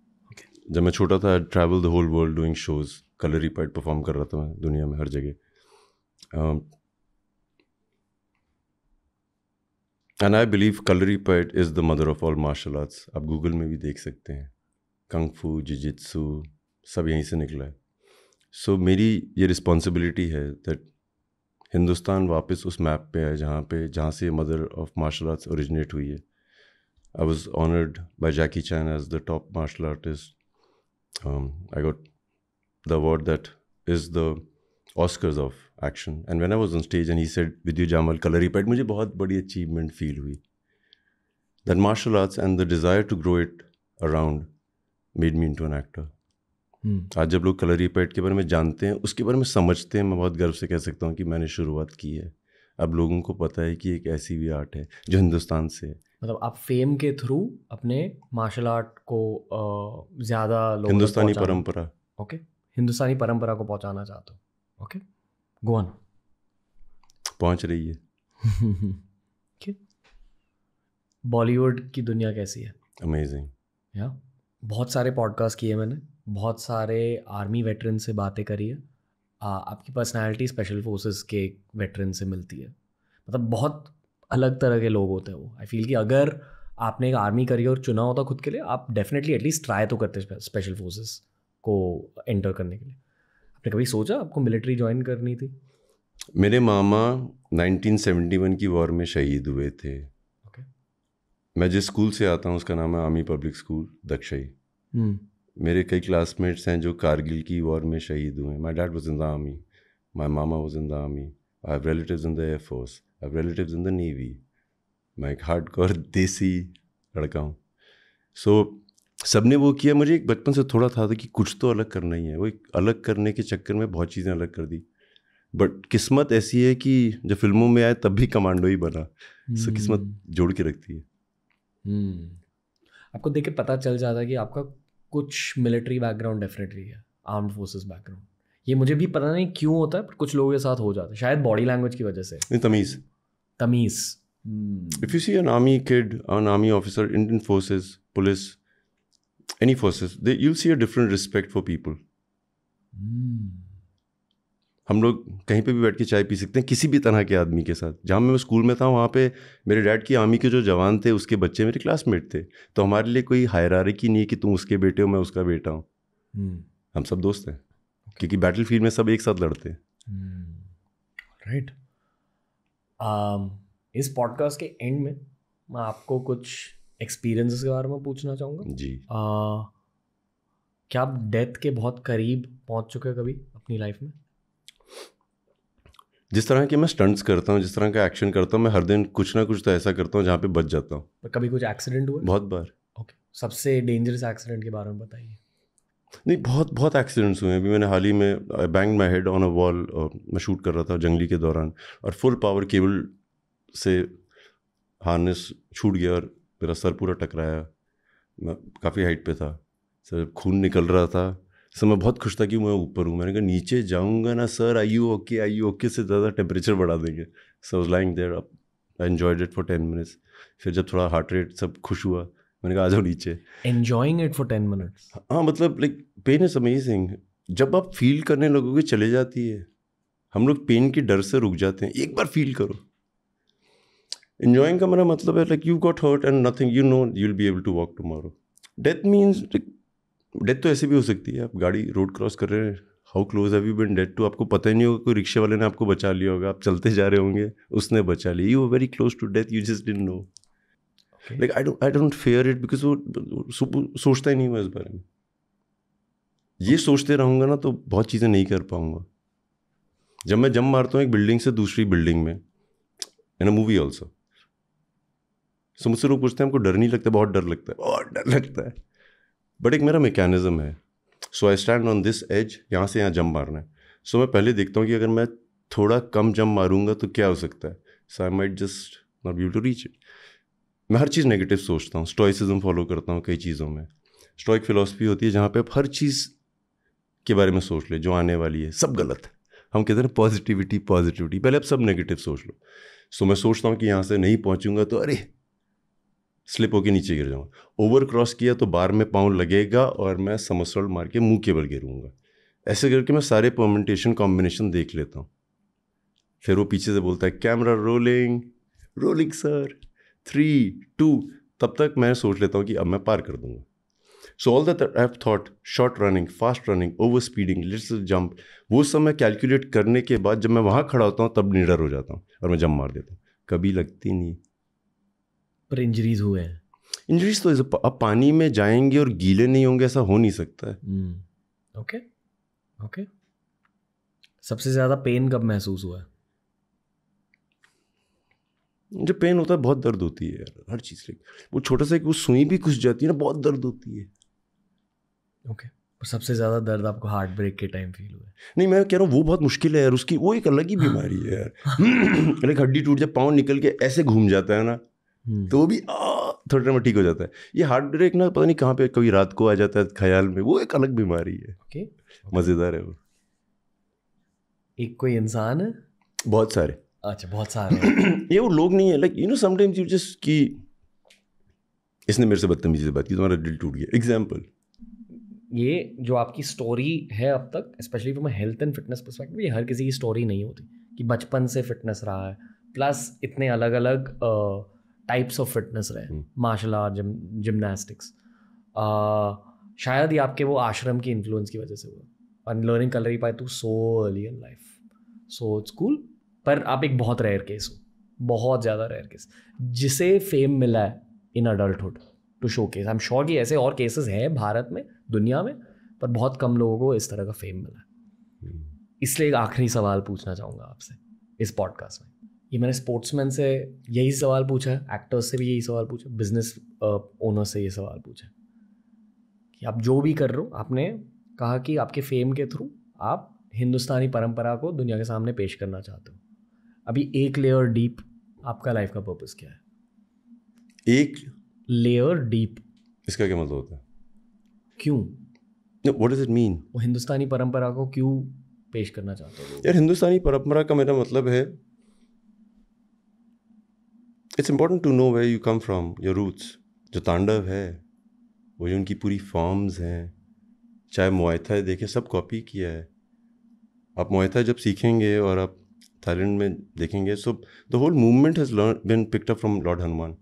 जब मैं छोटा था travel the whole world doing shows Kalaripayattu perform कर रहा था मैं दुनिया में हर जगह um, and I believe Kalaripayattu is the mother of all martial arts आप गूगल में भी देख सकते हैं कंगफू जिजित्सु सब यहीं से निकला है सो so, मेरी ये रिस्पॉन्सिबिलिटी है दैट हिंदुस्तान वापस उस मैप पे है जहाँ पे जहाँ से mother of martial arts originate हुई है I was honoured by Jackie Chan as the top martial artist I got the award that is the Oscars of action and when I was on stage and he said Vidyut Jamwal Kalaripayattu मुझे बहुत बड़ी achievement feel हुई then martial arts and the desire to grow it around made me to an actor आज जब लोग kalari pad के बारे में जानते हैं उसके बारे में समझते हैं मैं बहुत गर्व से कह सकता हूँ कि मैंने शुरुआत की है अब लोगों को पता है कि एक ऐसी भी आर्ट है जो हिंदुस्तान से है मतलब आप फेम के थ्रू अपने मार्शल आर्ट को ज़्यादा हिंदुस्तानी परंपरा ओके हिंदुस्तानी परंपरा को पहुंचाना चाहते हो ओके गो ऑन पहुंच रही है बॉलीवुड (laughs) की दुनिया कैसी है अमेजिंग या बहुत सारे पॉडकास्ट किए मैंने बहुत सारे आर्मी वेटरन से बातें करी है आ, आपकी पर्सनालिटी स्पेशल फोर्सेस के एक वेटरन से मिलती है मतलब बहुत अलग तरह के लोग होते हैं वो आई फील कि अगर आपने एक आर्मी करियर चुना होता खुद के लिए आप डेफिनेटली एटलीस्ट ट्राई तो करते स्पेशल फोर्सेस को एंटर करने के लिए आपने कभी सोचा आपको मिलिट्री ज्वाइन करनी थी मेरे मामा 1971 की वॉर में शहीद हुए थे okay. मैं जिस स्कूल से आता हूँ उसका नाम है army public school Dagshai hmm. हम्म। मेरे कई क्लासमेट्स हैं जो कारगिल की वॉर में शहीद हुए my dad was in the army my मामा was in the army I have relatives in the air force I have relatives in the navy मैं एक हार्ड कॉर देसी लड़का हूँ सो so, सबने वो किया मुझे एक बचपन से थोड़ा था, था कि कुछ तो अलग करना ही है वो एक अलग करने के चक्कर में बहुत चीज़ें अलग कर दी बट किस्मत ऐसी है कि जब फिल्मों में आए तब भी कमांडो ही बना सो किस्मत हम्म। जोड़ के रखती है हम्म। आपको देख के पता चल जाता है कि आपका कुछ मिलिट्री बैकग्राउंड डेफिनेटली है आर्म फोर्सेस बैकग्राउंड ये मुझे भी पता नहीं क्यों होता है बट कुछ लोगों के साथ हो जाता है शायद बॉडी लैंग्वेज की वजह से नहीं तमीज़ तमीज़ if you see an army kid an army officer Indian forces police any forces they, you'll see a different respect for people hmm. हम लोग कहीं पे भी बैठ के चाय पी सकते हैं किसी भी तरह के आदमी के साथ जहाँ मैं स्कूल में था वहाँ पे मेरे डैड की आर्मी के जो जवान थे उसके बच्चे मेरे क्लासमेट थे तो हमारे लिए कोई हायरारकी नहीं है कि तुम उसके बेटे हो मैं उसका बेटा हूँ hmm. हम सब दोस्त हैं क्योंकि बैटल फील्ड में सब एक साथ लड़ते हैं राइट hmm. right. um, इस पॉडकास्ट के एंड में मैं आपको कुछ एक्सपीरियंसेस के बारे में पूछना चाहूँगा जी आ, क्या आप डेथ के बहुत करीब पहुँच चुके हैं कभी अपनी लाइफ में जिस तरह के मैं स्टंट्स करता हूँ जिस तरह का एक्शन करता हूँ मैं हर दिन कुछ ना कुछ तो ऐसा करता हूँ जहाँ पे बच जाता हूँ कभी कुछ एक्सीडेंट हुआ बहुत बार ओके सबसे डेंजरस एक्सीडेंट के बारे में बताइए नहीं बहुत बहुत एक्सीडेंट्स हुए हैं अभी मैंने हाल ही में bang my head on a wall मैं शूट कर रहा था जंगली के दौरान और फुल पावर केबल से हार्नेस छूट गया और मेरा सर पूरा टकराया मैं काफ़ी हाइट पे था सर खून निकल रहा था सर मैं बहुत खुश था कि मैं ऊपर हूँ मैंने कहा नीचे जाऊँगा ना sir I you okay I you okay से ज़्यादा टेम्परेचर बढ़ा देंगे sir was lying there up I enjoyed it for ten minutes फिर जब थोड़ा हार्ट रेट सब खुश हुआ मैंने कहा आ जाओ नीचे enjoying it for ten minutes हाँ मतलब लाइक पेन इज़ अमेजिंग जब आप फील करने लगोगे चले जाती है हम लोग पेन के डर से रुक जाते हैं एक बार फील करो इन्जॉइंग का मेरा मतलब है like you got hurt and nothing you know you'll be able to walk tomorrow death means death तो ऐसी भी हो सकती है आप गाड़ी रोड क्रॉस कर रहे हैं how close have you been dead to आपको पता ही नहीं होगा कोई रिक्शे वाले ने आपको बचा लिया होगा आप चलते जा रहे होंगे उसने बचा लिया you very close to death you just didn't know like I I don't fear it because वो सोचता ही नहीं हुआ इस बारे में ये सोचते रहूँगा ना तो बहुत चीज़ें नहीं कर पाऊँगा जब मैं जम मारता हूँ एक बिल्डिंग से दूसरी बिल्डिंग में इन अ मूवी ऑल्सो सो मुझसे लोग पूछते हैं हमको डर नहीं लगता बहुत डर लगता है बहुत डर लगता है बट एक मेरा मेकेनिज़्म है so I stand on this edge यहाँ से यहाँ जंप मारना है सो मैं पहले देखता हूँ कि अगर मैं थोड़ा कम जंप मारूंगा तो क्या हो सकता है so I might just not be to reach it मैं हर चीज़ नेगेटिव सोचता हूँ स्टोइसिज्म फॉलो करता हूँ कई चीज़ों में स्टोइक फिलोसफी होती है जहाँ पे आप हर चीज़ के बारे में सोच ले जो आने वाली है सब गलत है हम कहते हैं ना पॉजिटिविटी पॉजिटिविटी पहले आप सब नेगेटिव सोच लो सो so, मैं सोचता हूँ कि यहाँ से नहीं पहुँचूंगा तो अरे स्लिप होकर नीचे गिर जाऊँगा ओवर क्रॉस किया तो बार में पाँव लगेगा और मैं समसल मार के मुँह के बल गिरूँगा ऐसे करके मैं सारे परमेंटेशन कॉम्बिनेशन देख लेता हूँ फिर वो पीछे से बोलता है camera rolling rolling sir three two तब तक मैं सोच लेता हूँ कि अब मैं पार कर दूँगा so all that I thought short running fast running over speeding lights jump वो सब मैं कैलकुलेट करने के बाद जब मैं वहाँ खड़ा होता हूँ तब निडर हो जाता हूँ और मैं जंप मार देता हूँ कभी लगती नहीं पर इंजरीज हुए हैं इंजरीज तो अब पानी में जाएंगे और गीले नहीं होंगे ऐसा हो नहीं सकता है ओके हम्म, ओके सबसे ज़्यादा पेन कब महसूस हुआ है जब पेन होता है बहुत दर्द होती है यार हर चीज़ से वो छोटा सा वो सुई भी घुस जाती है ना बहुत दर्द होती है ओके okay. सबसे ज़्यादा दर्द आपको हार्ट ब्रेक के टाइम फील हुआ नहीं मैं कह रहा हूँ वो बहुत मुश्किल है यार उसकी वो एक अलग ही बीमारी है यार हड्डी (laughs) (clears throat) टूट जाए पाँव निकल के ऐसे घूम जाता है ना हम्म। तो वो भी थोड़ा देर ठीक हो जाता है ये हार्ट ब्रेक ना पता नहीं कहाँ पे कभी रात को आ जाता है ख्याल में वो एक अलग बीमारी है okay. okay. मज़ेदार है वो एक कोई इंसान है बहुत सारे अच्छा बहुत सारे (clears throat) ये वो लोग नहीं है like you know sometimes you just कि इसने मेरे से बदतमीजी से बात की तुम्हारा दिल टूट गया एग्जाम्पल ये जो आपकी स्टोरी है अब तक specially from health and fitness perspective ये हर किसी की स्टोरी नहीं होती कि बचपन से फिटनेस रहा है प्लस इतने अलग अलग uh, टाइप्स ऑफ फिटनेस रहे मार्शल आर्ट जिमनास्टिक्स शायद ही आपके वो आश्रम की इन्फ्लुएंस की वजह से हुआ एंड लर्निंग ही पाए to so early in life so school पर आप एक बहुत रेयर केस हो बहुत ज़्यादा रेयर केस जिसे फेम मिला है in adulthood to showcase I am sure कि ऐसे और केसेस हैं भारत में दुनिया में पर बहुत कम लोगों को इस तरह का फेम मिला है हम्म। इसलिए एक आखिरी सवाल पूछना चाहूँगा आपसे इस पॉडकास्ट में ये मैंने स्पोर्ट्समैन से यही सवाल पूछा है एक्टर्स से भी यही सवाल पूछा बिजनेस ओनर से ये सवाल पूछा कि आप जो भी कर रहे हो आपने कहा कि आपके फेम के थ्रू आप हिंदुस्तानी परंपरा को दुनिया के सामने पेश करना चाहते हो अभी एक लेयर डीप आपका लाइफ का पर्पस क्या है एक लेयर डीप इसका क्या मतलब होता है क्यों व्हाट डज इट मीन वो हिंदुस्तानी परंपरा को क्यों पेश करना चाहते हो यार हिंदुस्तानी परंपरा का मेरा मतलब है it's important to know way you come from your roots जो तांडव है वो जो उनकी पूरी फॉर्म्स हैं चाहे है देखे सब कॉपी किया है आप मुआयता जब सीखेंगे और आप थाईलैंड में देखेंगे so the whole movement has learn been picked up from lord Hanuman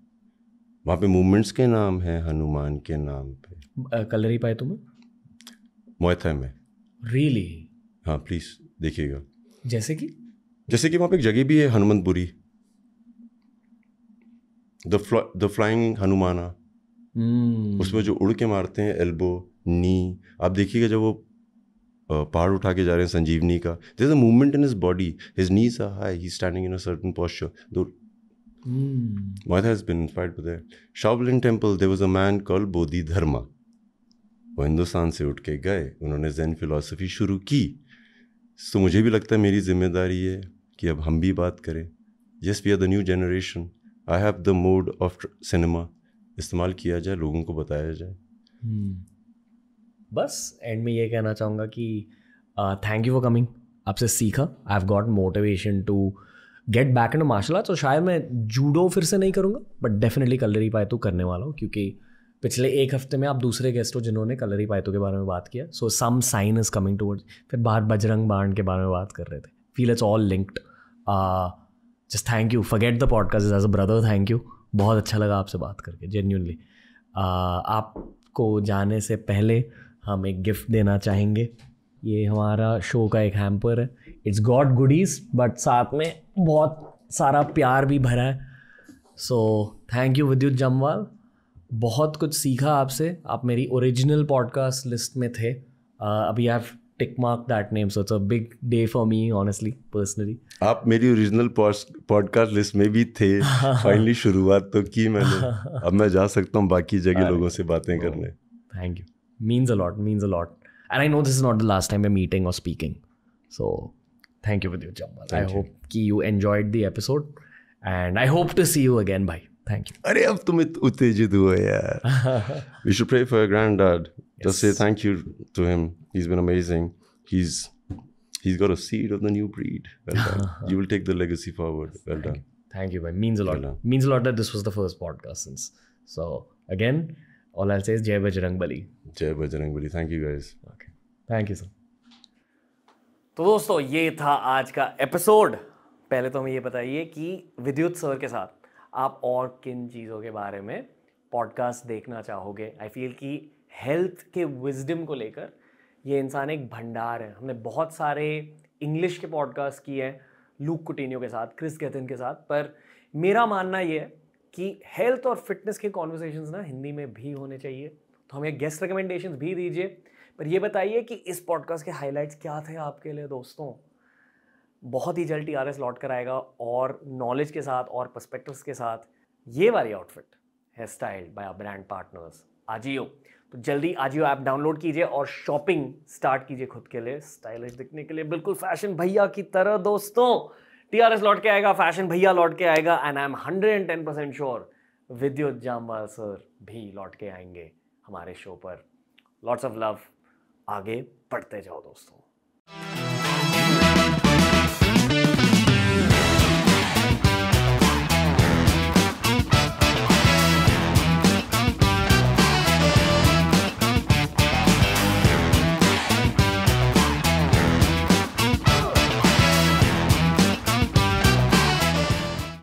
वहाँ पे मूवमेंट्स के नाम हैं हनुमान के नाम पे कलरी पाए तुम्हें मोथा में रियली really? हाँ प्लीज़ देखिएगा जैसे कि जैसे कि वहाँ पे एक जगह भी है हनुमंतपुरी द फ्लाइंग हनुमाना उसमें जो उड़ के मारते हैं एल्बो नी आप देखिएगा जब वो पहाड़ उठा के जा रहे हैं संजीवनी का is a movement in his body his knees a high he standing in a certain posture though has has inspired inspired by that. Shaolin Temple, there a man man Bodhidharma वो हिंदुस्तान से उठ के गए उन्होंने जैन फिलासफी शुरू की तो मुझे भी लगता है मेरी जिम्मेदारी है कि अब हम भी बात करें just we are the new generation I have the mood of cinema इस्तेमाल किया जाए लोगों को बताया जाए हम्म। बस एंड में ये कहना चाहूँगा कि थैंक यू फॉर कमिंग आपसे सीखा I have got motivation to get back in martial art तो शायद मैं जूडो फिर से नहीं करूँगा बट डेफिनेटली कलरी पाए तो करने वाला हूँ क्योंकि पिछले एक हफ्ते में आप दूसरे गेस्ट हो जिन्होंने कलरी पाइतो के बारे में बात किया so some sign is coming towards फिर बाहर बजरंग बाण के बारे में बात कर रहे थे feel it's all linked just thank you forget the podcast as a brother thank you बहुत अच्छा लगा आपसे बात करके जेन्यूनली uh, आपको जाने से पहले हम एक गिफ्ट देना चाहेंगे ये हमारा शो का एक हैम्पर है इट्स गॉड गुडीज़ बट साथ में बहुत सारा प्यार भी भरा है सो थैंक यू विद्युत जमवाल बहुत कुछ सीखा आपसे आप मेरी ओरिजिनल पॉडकास्ट लिस्ट में थे uh, अभी I tick mark that name so it's a big day for me honestly personally आप मेरी ओरिजिनल पॉडकास्ट लिस्ट में भी थे फाइनली (laughs) शुरुआत तो की मैंने (laughs) अब मैं जा सकता हूँ बाकी जगह लोगों से बातें करने thank you means a lot means a lot and I know this is not the last time I meeting और speaking so thank you with your jumble I hope कि you enjoyed the episode and I hope to see you again भाई thank you अरे अब तुम उत्तेजित हुए यार we should pray for your granddad yes. just say thank you to him he's been amazing he's he's got a seed of the new breed well done. you will take the legacy forward well thank done you. thank you man means a lot well means a lot that this was the first podcast since so again all I'll say is Jai Bajrang Bali Jai Bajrang Bali thank you guys okay thank you sir तो दोस्तों ये था आज का episode पहले तो हमें ये बताइए कि विद्युत सर के साथ आप और किन चीज़ों के बारे में पॉडकास्ट देखना चाहोगे आई फील कि हेल्थ के विजडम को लेकर ये इंसान एक भंडार है हमने बहुत सारे इंग्लिश के पॉडकास्ट किए हैं लूक कुटीनियो के साथ क्रिस गैथिन के साथ पर मेरा मानना ये है कि हेल्थ और फिटनेस के कॉन्वर्सेशन ना हिंदी में भी होने चाहिए तो हमें गेस्ट रिकमेंडेशन भी दीजिए पर यह बताइए कि इस पॉडकास्ट के हाईलाइट्स क्या थे आपके लिए दोस्तों बहुत ही जल्द टी आर एस लौट कर आएगा और नॉलेज के साथ और परस्पेक्टिव के साथ ये वाली आउटफिट है styled by our brand partners Ajio तो जल्दी आजियो ऐप डाउनलोड कीजिए और शॉपिंग स्टार्ट कीजिए खुद के लिए स्टाइलिश दिखने के लिए बिल्कुल फैशन भैया की तरह दोस्तों टी आर एस लौट के आएगा फैशन भैया लौट के आएगा and I am hundred and ten percent sure Vidyut Jamwal sir भी लौट के आएंगे हमारे शो पर लॉट्स ऑफ लव आगे बढ़ते जाओ दोस्तों